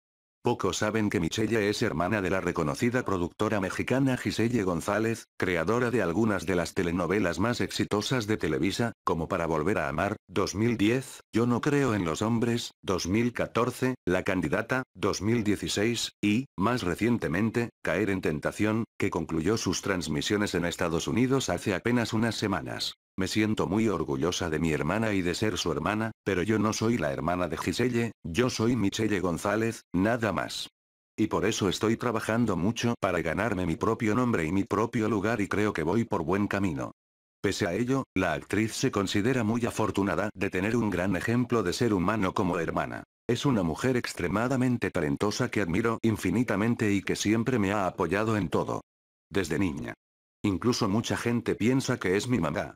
Pocos saben que Michelle es hermana de la reconocida productora mexicana Giselle González, creadora de algunas de las telenovelas más exitosas de Televisa, como Para Volver a Amar, 2010, Yo no creo en los hombres, 2014, La Candidata, 2016, y, más recientemente, Caer en Tentación, que concluyó sus transmisiones en Estados Unidos hace apenas unas semanas. Me siento muy orgullosa de mi hermana y de ser su hermana, pero yo no soy la hermana de Giselle, yo soy Michelle González, nada más. Y por eso estoy trabajando mucho para ganarme mi propio nombre y mi propio lugar y creo que voy por buen camino. Pese a ello, la actriz se considera muy afortunada de tener un gran ejemplo de ser humano como hermana. Es una mujer extremadamente talentosa que admiro infinitamente y que siempre me ha apoyado en todo. Desde niña. Incluso mucha gente piensa que es mi mamá,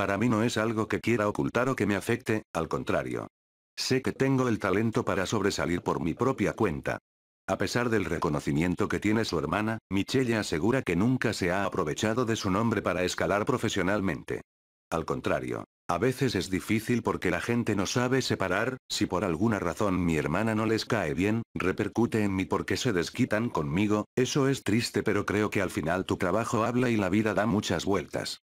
para mí no es algo que quiera ocultar o que me afecte, al contrario. Sé que tengo el talento para sobresalir por mi propia cuenta. A pesar del reconocimiento que tiene su hermana, Michelle asegura que nunca se ha aprovechado de su nombre para escalar profesionalmente. Al contrario, a veces es difícil porque la gente no sabe separar, si por alguna razón mi hermana no les cae bien, repercute en mí porque se desquitan conmigo, eso es triste pero creo que al final tu trabajo habla y la vida da muchas vueltas.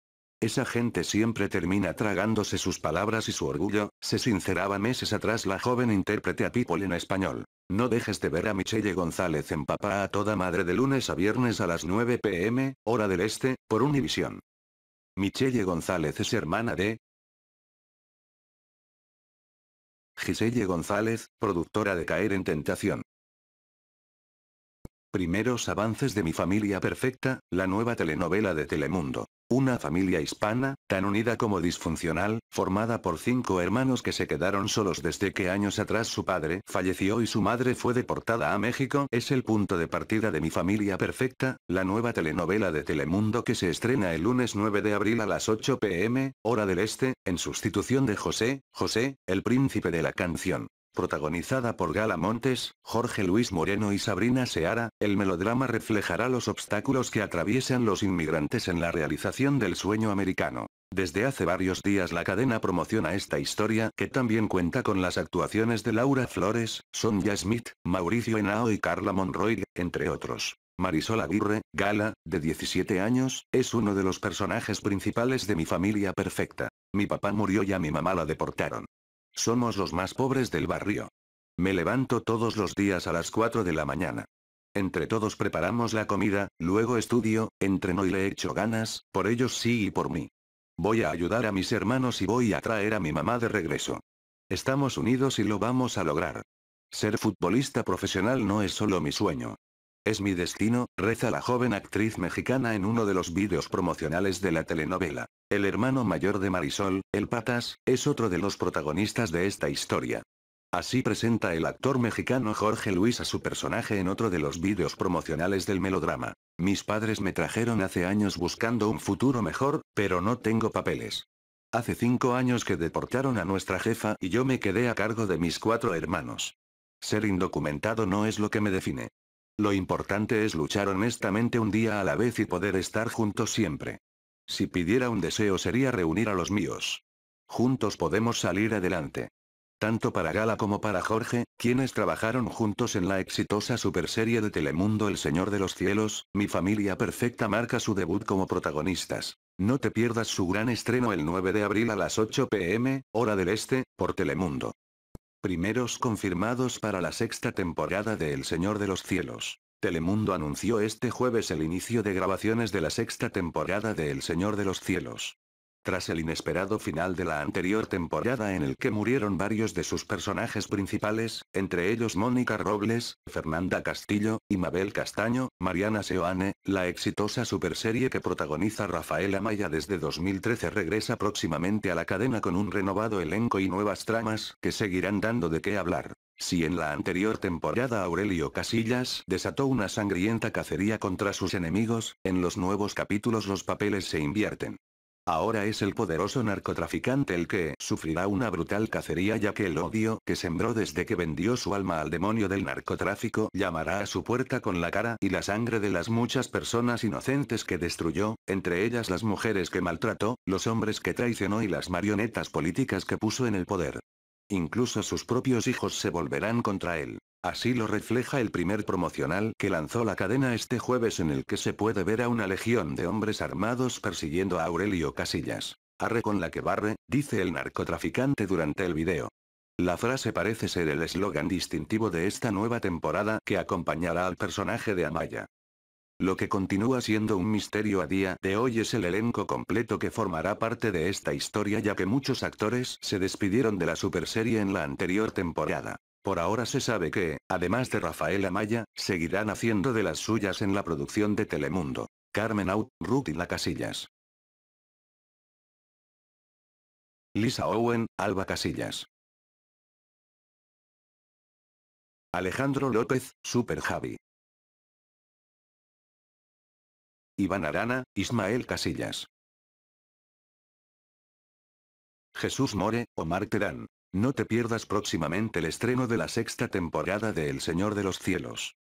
Esa gente siempre termina tragándose sus palabras y su orgullo, se sinceraba meses atrás la joven intérprete a People en español. No dejes de ver a Michelle González en Papá a toda madre de lunes a viernes a las 9 pm, hora del este, por Univisión. Michelle González es hermana de... Giselle González, productora de Caer en Tentación. Primeros avances de mi familia perfecta, la nueva telenovela de Telemundo. Una familia hispana, tan unida como disfuncional, formada por cinco hermanos que se quedaron solos desde que años atrás su padre falleció y su madre fue deportada a México, es el punto de partida de Mi Familia Perfecta, la nueva telenovela de Telemundo que se estrena el lunes 9 de abril a las 8 pm, hora del este, en sustitución de José, José, el príncipe de la canción protagonizada por Gala Montes, Jorge Luis Moreno y Sabrina Seara, el melodrama reflejará los obstáculos que atraviesan los inmigrantes en la realización del sueño americano. Desde hace varios días la cadena promociona esta historia, que también cuenta con las actuaciones de Laura Flores, Sonia Smith, Mauricio Henao y Carla Monroy, entre otros. Marisol Aguirre, Gala, de 17 años, es uno de los personajes principales de Mi Familia Perfecta. Mi papá murió y a mi mamá la deportaron. Somos los más pobres del barrio. Me levanto todos los días a las 4 de la mañana. Entre todos preparamos la comida, luego estudio, entreno y le echo ganas, por ellos sí y por mí. Voy a ayudar a mis hermanos y voy a traer a mi mamá de regreso. Estamos unidos y lo vamos a lograr. Ser futbolista profesional no es solo mi sueño. Es mi destino, reza la joven actriz mexicana en uno de los vídeos promocionales de la telenovela. El hermano mayor de Marisol, El Patas, es otro de los protagonistas de esta historia. Así presenta el actor mexicano Jorge Luis a su personaje en otro de los vídeos promocionales del melodrama. Mis padres me trajeron hace años buscando un futuro mejor, pero no tengo papeles. Hace cinco años que deportaron a nuestra jefa y yo me quedé a cargo de mis cuatro hermanos. Ser indocumentado no es lo que me define. Lo importante es luchar honestamente un día a la vez y poder estar juntos siempre. Si pidiera un deseo sería reunir a los míos. Juntos podemos salir adelante. Tanto para Gala como para Jorge, quienes trabajaron juntos en la exitosa superserie de Telemundo El Señor de los Cielos, Mi Familia Perfecta marca su debut como protagonistas. No te pierdas su gran estreno el 9 de abril a las 8 pm, hora del este, por Telemundo. Primeros confirmados para la sexta temporada de El Señor de los Cielos. Telemundo anunció este jueves el inicio de grabaciones de la sexta temporada de El Señor de los Cielos. Tras el inesperado final de la anterior temporada en el que murieron varios de sus personajes principales, entre ellos Mónica Robles, Fernanda Castillo, y Mabel Castaño, Mariana Seoane, la exitosa superserie que protagoniza Rafael Amaya desde 2013 regresa próximamente a la cadena con un renovado elenco y nuevas tramas que seguirán dando de qué hablar. Si en la anterior temporada Aurelio Casillas desató una sangrienta cacería contra sus enemigos, en los nuevos capítulos los papeles se invierten. Ahora es el poderoso narcotraficante el que sufrirá una brutal cacería ya que el odio que sembró desde que vendió su alma al demonio del narcotráfico llamará a su puerta con la cara y la sangre de las muchas personas inocentes que destruyó, entre ellas las mujeres que maltrató, los hombres que traicionó y las marionetas políticas que puso en el poder. Incluso sus propios hijos se volverán contra él. Así lo refleja el primer promocional que lanzó la cadena este jueves en el que se puede ver a una legión de hombres armados persiguiendo a Aurelio Casillas. Arre con la que barre, dice el narcotraficante durante el video. La frase parece ser el eslogan distintivo de esta nueva temporada que acompañará al personaje de Amaya. Lo que continúa siendo un misterio a día de hoy es el elenco completo que formará parte de esta historia ya que muchos actores se despidieron de la superserie en la anterior temporada. Por ahora se sabe que, además de Rafael Amaya, seguirán haciendo de las suyas en la producción de Telemundo. Carmen Out, Ruth y La Casillas. Lisa Owen, Alba Casillas. Alejandro López, Super Javi. Iván Arana, Ismael Casillas. Jesús More, Omar Terán. No te pierdas próximamente el estreno de la sexta temporada de El Señor de los Cielos.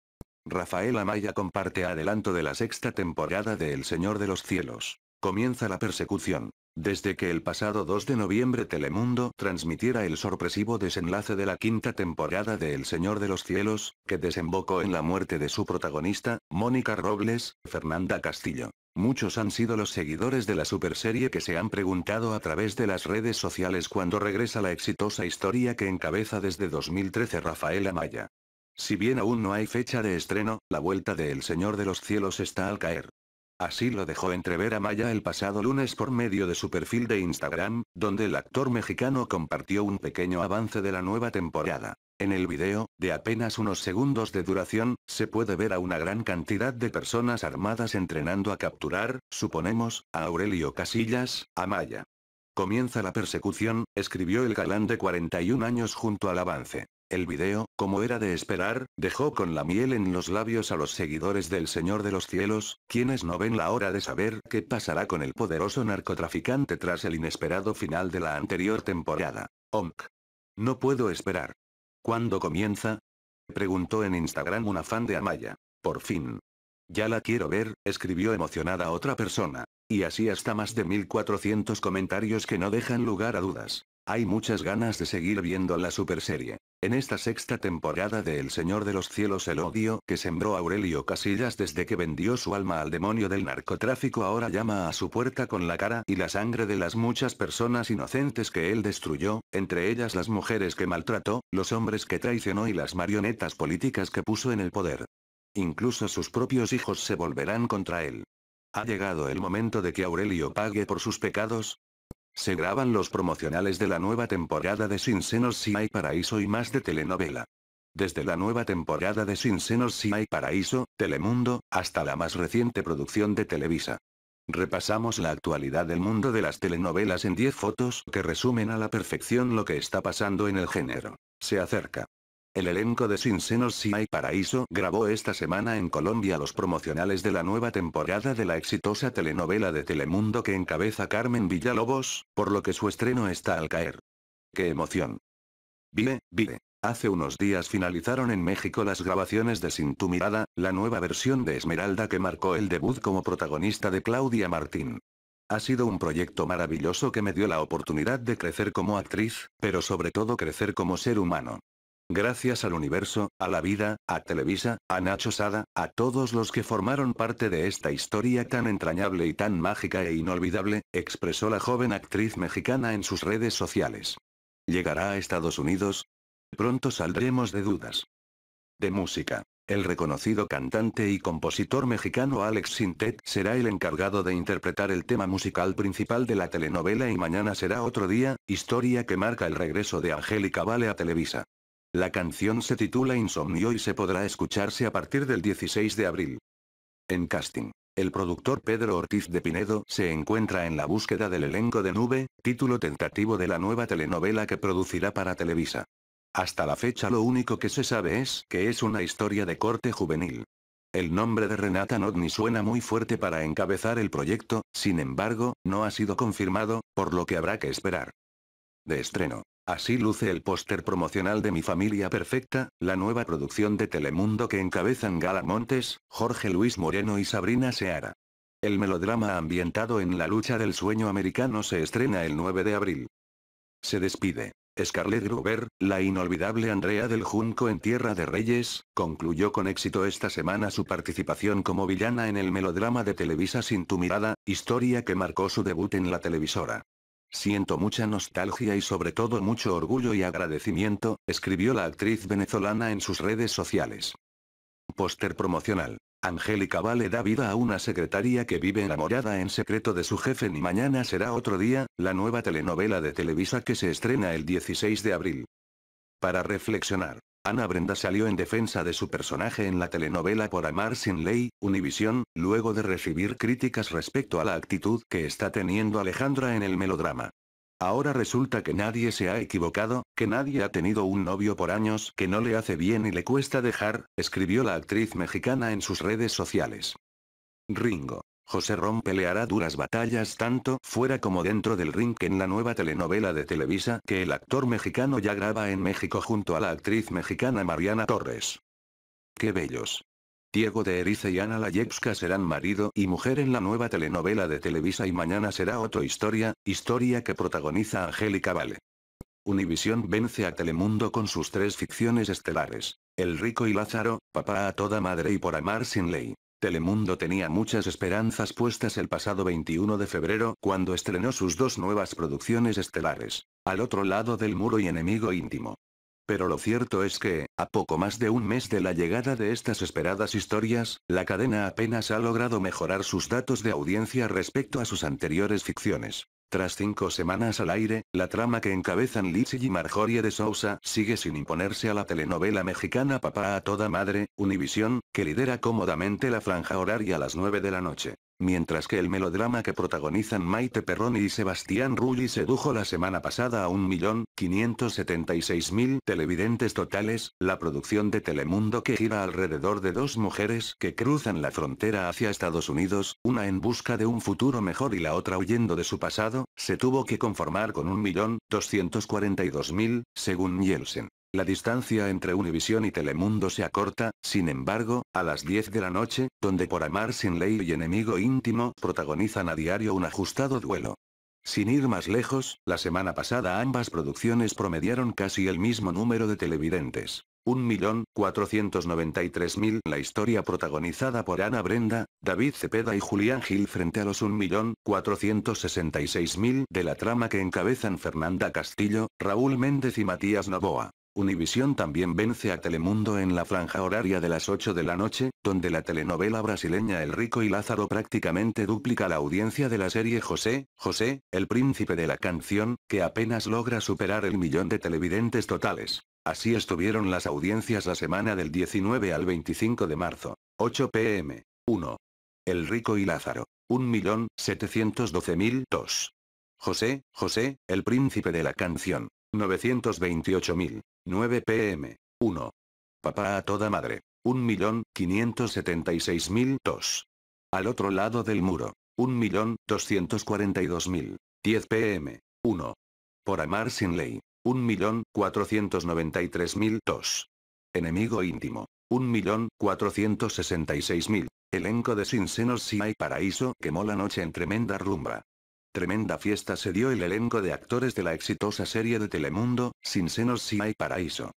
Rafael Amaya comparte adelanto de la sexta temporada de El Señor de los Cielos. Comienza la persecución. Desde que el pasado 2 de noviembre Telemundo transmitiera el sorpresivo desenlace de la quinta temporada de El Señor de los Cielos, que desembocó en la muerte de su protagonista, Mónica Robles, Fernanda Castillo. Muchos han sido los seguidores de la superserie que se han preguntado a través de las redes sociales cuando regresa la exitosa historia que encabeza desde 2013 Rafael Amaya. Si bien aún no hay fecha de estreno, la vuelta de El Señor de los Cielos está al caer. Así lo dejó entrever Amaya el pasado lunes por medio de su perfil de Instagram, donde el actor mexicano compartió un pequeño avance de la nueva temporada. En el video, de apenas unos segundos de duración, se puede ver a una gran cantidad de personas armadas entrenando a capturar, suponemos, a Aurelio Casillas, a Amaya. Comienza la persecución, escribió el galán de 41 años junto al avance. El video, como era de esperar, dejó con la miel en los labios a los seguidores del Señor de los Cielos, quienes no ven la hora de saber qué pasará con el poderoso narcotraficante tras el inesperado final de la anterior temporada. Onk. No puedo esperar. ¿Cuándo comienza? Preguntó en Instagram una fan de Amaya. Por fin. Ya la quiero ver, escribió emocionada otra persona. Y así hasta más de 1400 comentarios que no dejan lugar a dudas. Hay muchas ganas de seguir viendo la super serie. En esta sexta temporada de El Señor de los Cielos el odio que sembró Aurelio Casillas desde que vendió su alma al demonio del narcotráfico ahora llama a su puerta con la cara y la sangre de las muchas personas inocentes que él destruyó, entre ellas las mujeres que maltrató, los hombres que traicionó y las marionetas políticas que puso en el poder. Incluso sus propios hijos se volverán contra él. Ha llegado el momento de que Aurelio pague por sus pecados, se graban los promocionales de la nueva temporada de Sin Senos Si Hay Paraíso y más de telenovela. Desde la nueva temporada de Sin Senos Si Hay Paraíso, Telemundo, hasta la más reciente producción de Televisa. Repasamos la actualidad del mundo de las telenovelas en 10 fotos que resumen a la perfección lo que está pasando en el género. Se acerca. El elenco de Sin Senos Si Hay Paraíso grabó esta semana en Colombia los promocionales de la nueva temporada de la exitosa telenovela de Telemundo que encabeza Carmen Villalobos, por lo que su estreno está al caer. ¡Qué emoción! Vive, vive. Hace unos días finalizaron en México las grabaciones de Sin Tu Mirada, la nueva versión de Esmeralda que marcó el debut como protagonista de Claudia Martín. Ha sido un proyecto maravilloso que me dio la oportunidad de crecer como actriz, pero sobre todo crecer como ser humano. Gracias al universo, a la vida, a Televisa, a Nacho Sada, a todos los que formaron parte de esta historia tan entrañable y tan mágica e inolvidable, expresó la joven actriz mexicana en sus redes sociales. ¿Llegará a Estados Unidos? Pronto saldremos de dudas. De música. El reconocido cantante y compositor mexicano Alex Sintet será el encargado de interpretar el tema musical principal de la telenovela y mañana será otro día, historia que marca el regreso de Angélica Vale a Televisa. La canción se titula Insomnio y se podrá escucharse a partir del 16 de abril. En casting. El productor Pedro Ortiz de Pinedo se encuentra en la búsqueda del elenco de Nube, título tentativo de la nueva telenovela que producirá para Televisa. Hasta la fecha lo único que se sabe es que es una historia de corte juvenil. El nombre de Renata Nodni suena muy fuerte para encabezar el proyecto, sin embargo, no ha sido confirmado, por lo que habrá que esperar. De estreno. Así luce el póster promocional de Mi Familia Perfecta, la nueva producción de Telemundo que encabezan Gala Montes, Jorge Luis Moreno y Sabrina Seara. El melodrama ambientado en la lucha del sueño americano se estrena el 9 de abril. Se despide. Scarlett Gruber, la inolvidable Andrea del Junco en Tierra de Reyes, concluyó con éxito esta semana su participación como villana en el melodrama de Televisa Sin tu mirada, historia que marcó su debut en la televisora. Siento mucha nostalgia y sobre todo mucho orgullo y agradecimiento, escribió la actriz venezolana en sus redes sociales. Póster promocional. Angélica Vale da vida a una secretaria que vive enamorada en secreto de su jefe ni mañana será otro día, la nueva telenovela de Televisa que se estrena el 16 de abril. Para reflexionar. Ana Brenda salió en defensa de su personaje en la telenovela Por Amar Sin Ley, Univisión, luego de recibir críticas respecto a la actitud que está teniendo Alejandra en el melodrama. Ahora resulta que nadie se ha equivocado, que nadie ha tenido un novio por años que no le hace bien y le cuesta dejar, escribió la actriz mexicana en sus redes sociales. Ringo. José le peleará duras batallas tanto fuera como dentro del ring en la nueva telenovela de Televisa que el actor mexicano ya graba en México junto a la actriz mexicana Mariana Torres. ¡Qué bellos! Diego de Erice y Ana Layevska serán marido y mujer en la nueva telenovela de Televisa y mañana será otra historia, historia que protagoniza Angélica Vale. Univisión vence a Telemundo con sus tres ficciones estelares, El Rico y Lázaro, Papá a toda madre y Por Amar sin Ley. Telemundo tenía muchas esperanzas puestas el pasado 21 de febrero cuando estrenó sus dos nuevas producciones estelares, Al otro lado del muro y Enemigo íntimo. Pero lo cierto es que, a poco más de un mes de la llegada de estas esperadas historias, la cadena apenas ha logrado mejorar sus datos de audiencia respecto a sus anteriores ficciones. Tras cinco semanas al aire, la trama que encabezan Lizzie y Marjorie de Sousa sigue sin imponerse a la telenovela mexicana Papá a toda madre, Univisión, que lidera cómodamente la franja horaria a las 9 de la noche mientras que el melodrama que protagonizan Maite Perroni y Sebastián Rulli sedujo la semana pasada a 1.576.000 televidentes totales, la producción de Telemundo que gira alrededor de dos mujeres que cruzan la frontera hacia Estados Unidos, una en busca de un futuro mejor y la otra huyendo de su pasado, se tuvo que conformar con 1.242.000, según Nielsen. La distancia entre Univisión y Telemundo se acorta, sin embargo, a las 10 de la noche, donde por amar sin ley y enemigo íntimo protagonizan a diario un ajustado duelo. Sin ir más lejos, la semana pasada ambas producciones promediaron casi el mismo número de televidentes. 1.493.000 La historia protagonizada por Ana Brenda, David Cepeda y Julián Gil frente a los 1.466.000 de la trama que encabezan Fernanda Castillo, Raúl Méndez y Matías Novoa. Univisión también vence a Telemundo en la franja horaria de las 8 de la noche, donde la telenovela brasileña El Rico y Lázaro prácticamente duplica la audiencia de la serie José, José, el príncipe de la canción, que apenas logra superar el millón de televidentes totales. Así estuvieron las audiencias la semana del 19 al 25 de marzo. 8 pm. 1. El Rico y Lázaro. 1.712.002. José, José, el príncipe de la canción. 928.000. 9 pm. 1. Papá a toda madre. 1.576.002. Al otro lado del muro. 1.242.000. 10 pm. 1. Por amar sin ley. 1.493.002. Enemigo íntimo. 1.466.000. Elenco de Sin Senos Si hay Paraíso quemó la noche en tremenda rumba. Tremenda fiesta se dio el elenco de actores de la exitosa serie de Telemundo, Sin Senos Si Hay Paraíso.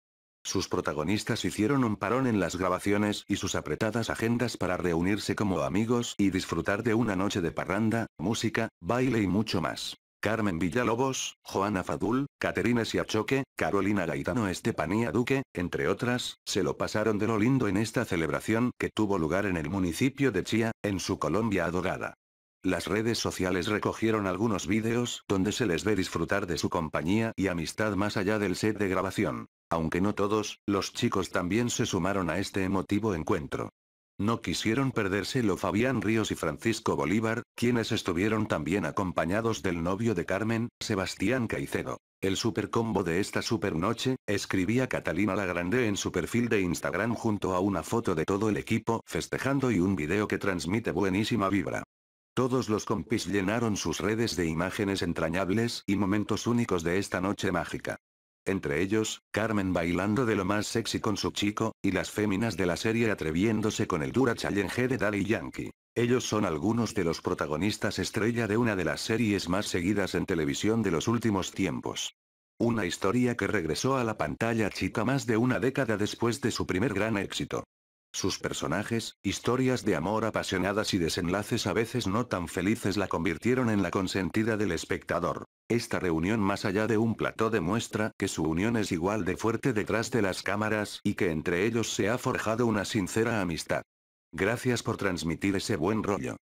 Sus protagonistas hicieron un parón en las grabaciones y sus apretadas agendas para reunirse como amigos y disfrutar de una noche de parranda, música, baile y mucho más. Carmen Villalobos, Joana Fadul, Caterina Siachoque, Carolina Gaitano Estepanía Duque, entre otras, se lo pasaron de lo lindo en esta celebración que tuvo lugar en el municipio de Chía, en su Colombia adogada. Las redes sociales recogieron algunos vídeos donde se les ve disfrutar de su compañía y amistad más allá del set de grabación. Aunque no todos, los chicos también se sumaron a este emotivo encuentro. No quisieron perdérselo Fabián Ríos y Francisco Bolívar, quienes estuvieron también acompañados del novio de Carmen, Sebastián Caicedo. El supercombo de esta supernoche, escribía Catalina la Grande en su perfil de Instagram junto a una foto de todo el equipo festejando y un video que transmite buenísima vibra. Todos los compis llenaron sus redes de imágenes entrañables y momentos únicos de esta noche mágica. Entre ellos, Carmen bailando de lo más sexy con su chico, y las féminas de la serie atreviéndose con el dura challenge de Dali Yankee. Ellos son algunos de los protagonistas estrella de una de las series más seguidas en televisión de los últimos tiempos. Una historia que regresó a la pantalla chica más de una década después de su primer gran éxito. Sus personajes, historias de amor apasionadas y desenlaces a veces no tan felices la convirtieron en la consentida del espectador. Esta reunión más allá de un plató demuestra que su unión es igual de fuerte detrás de las cámaras y que entre ellos se ha forjado una sincera amistad. Gracias por transmitir ese buen rollo.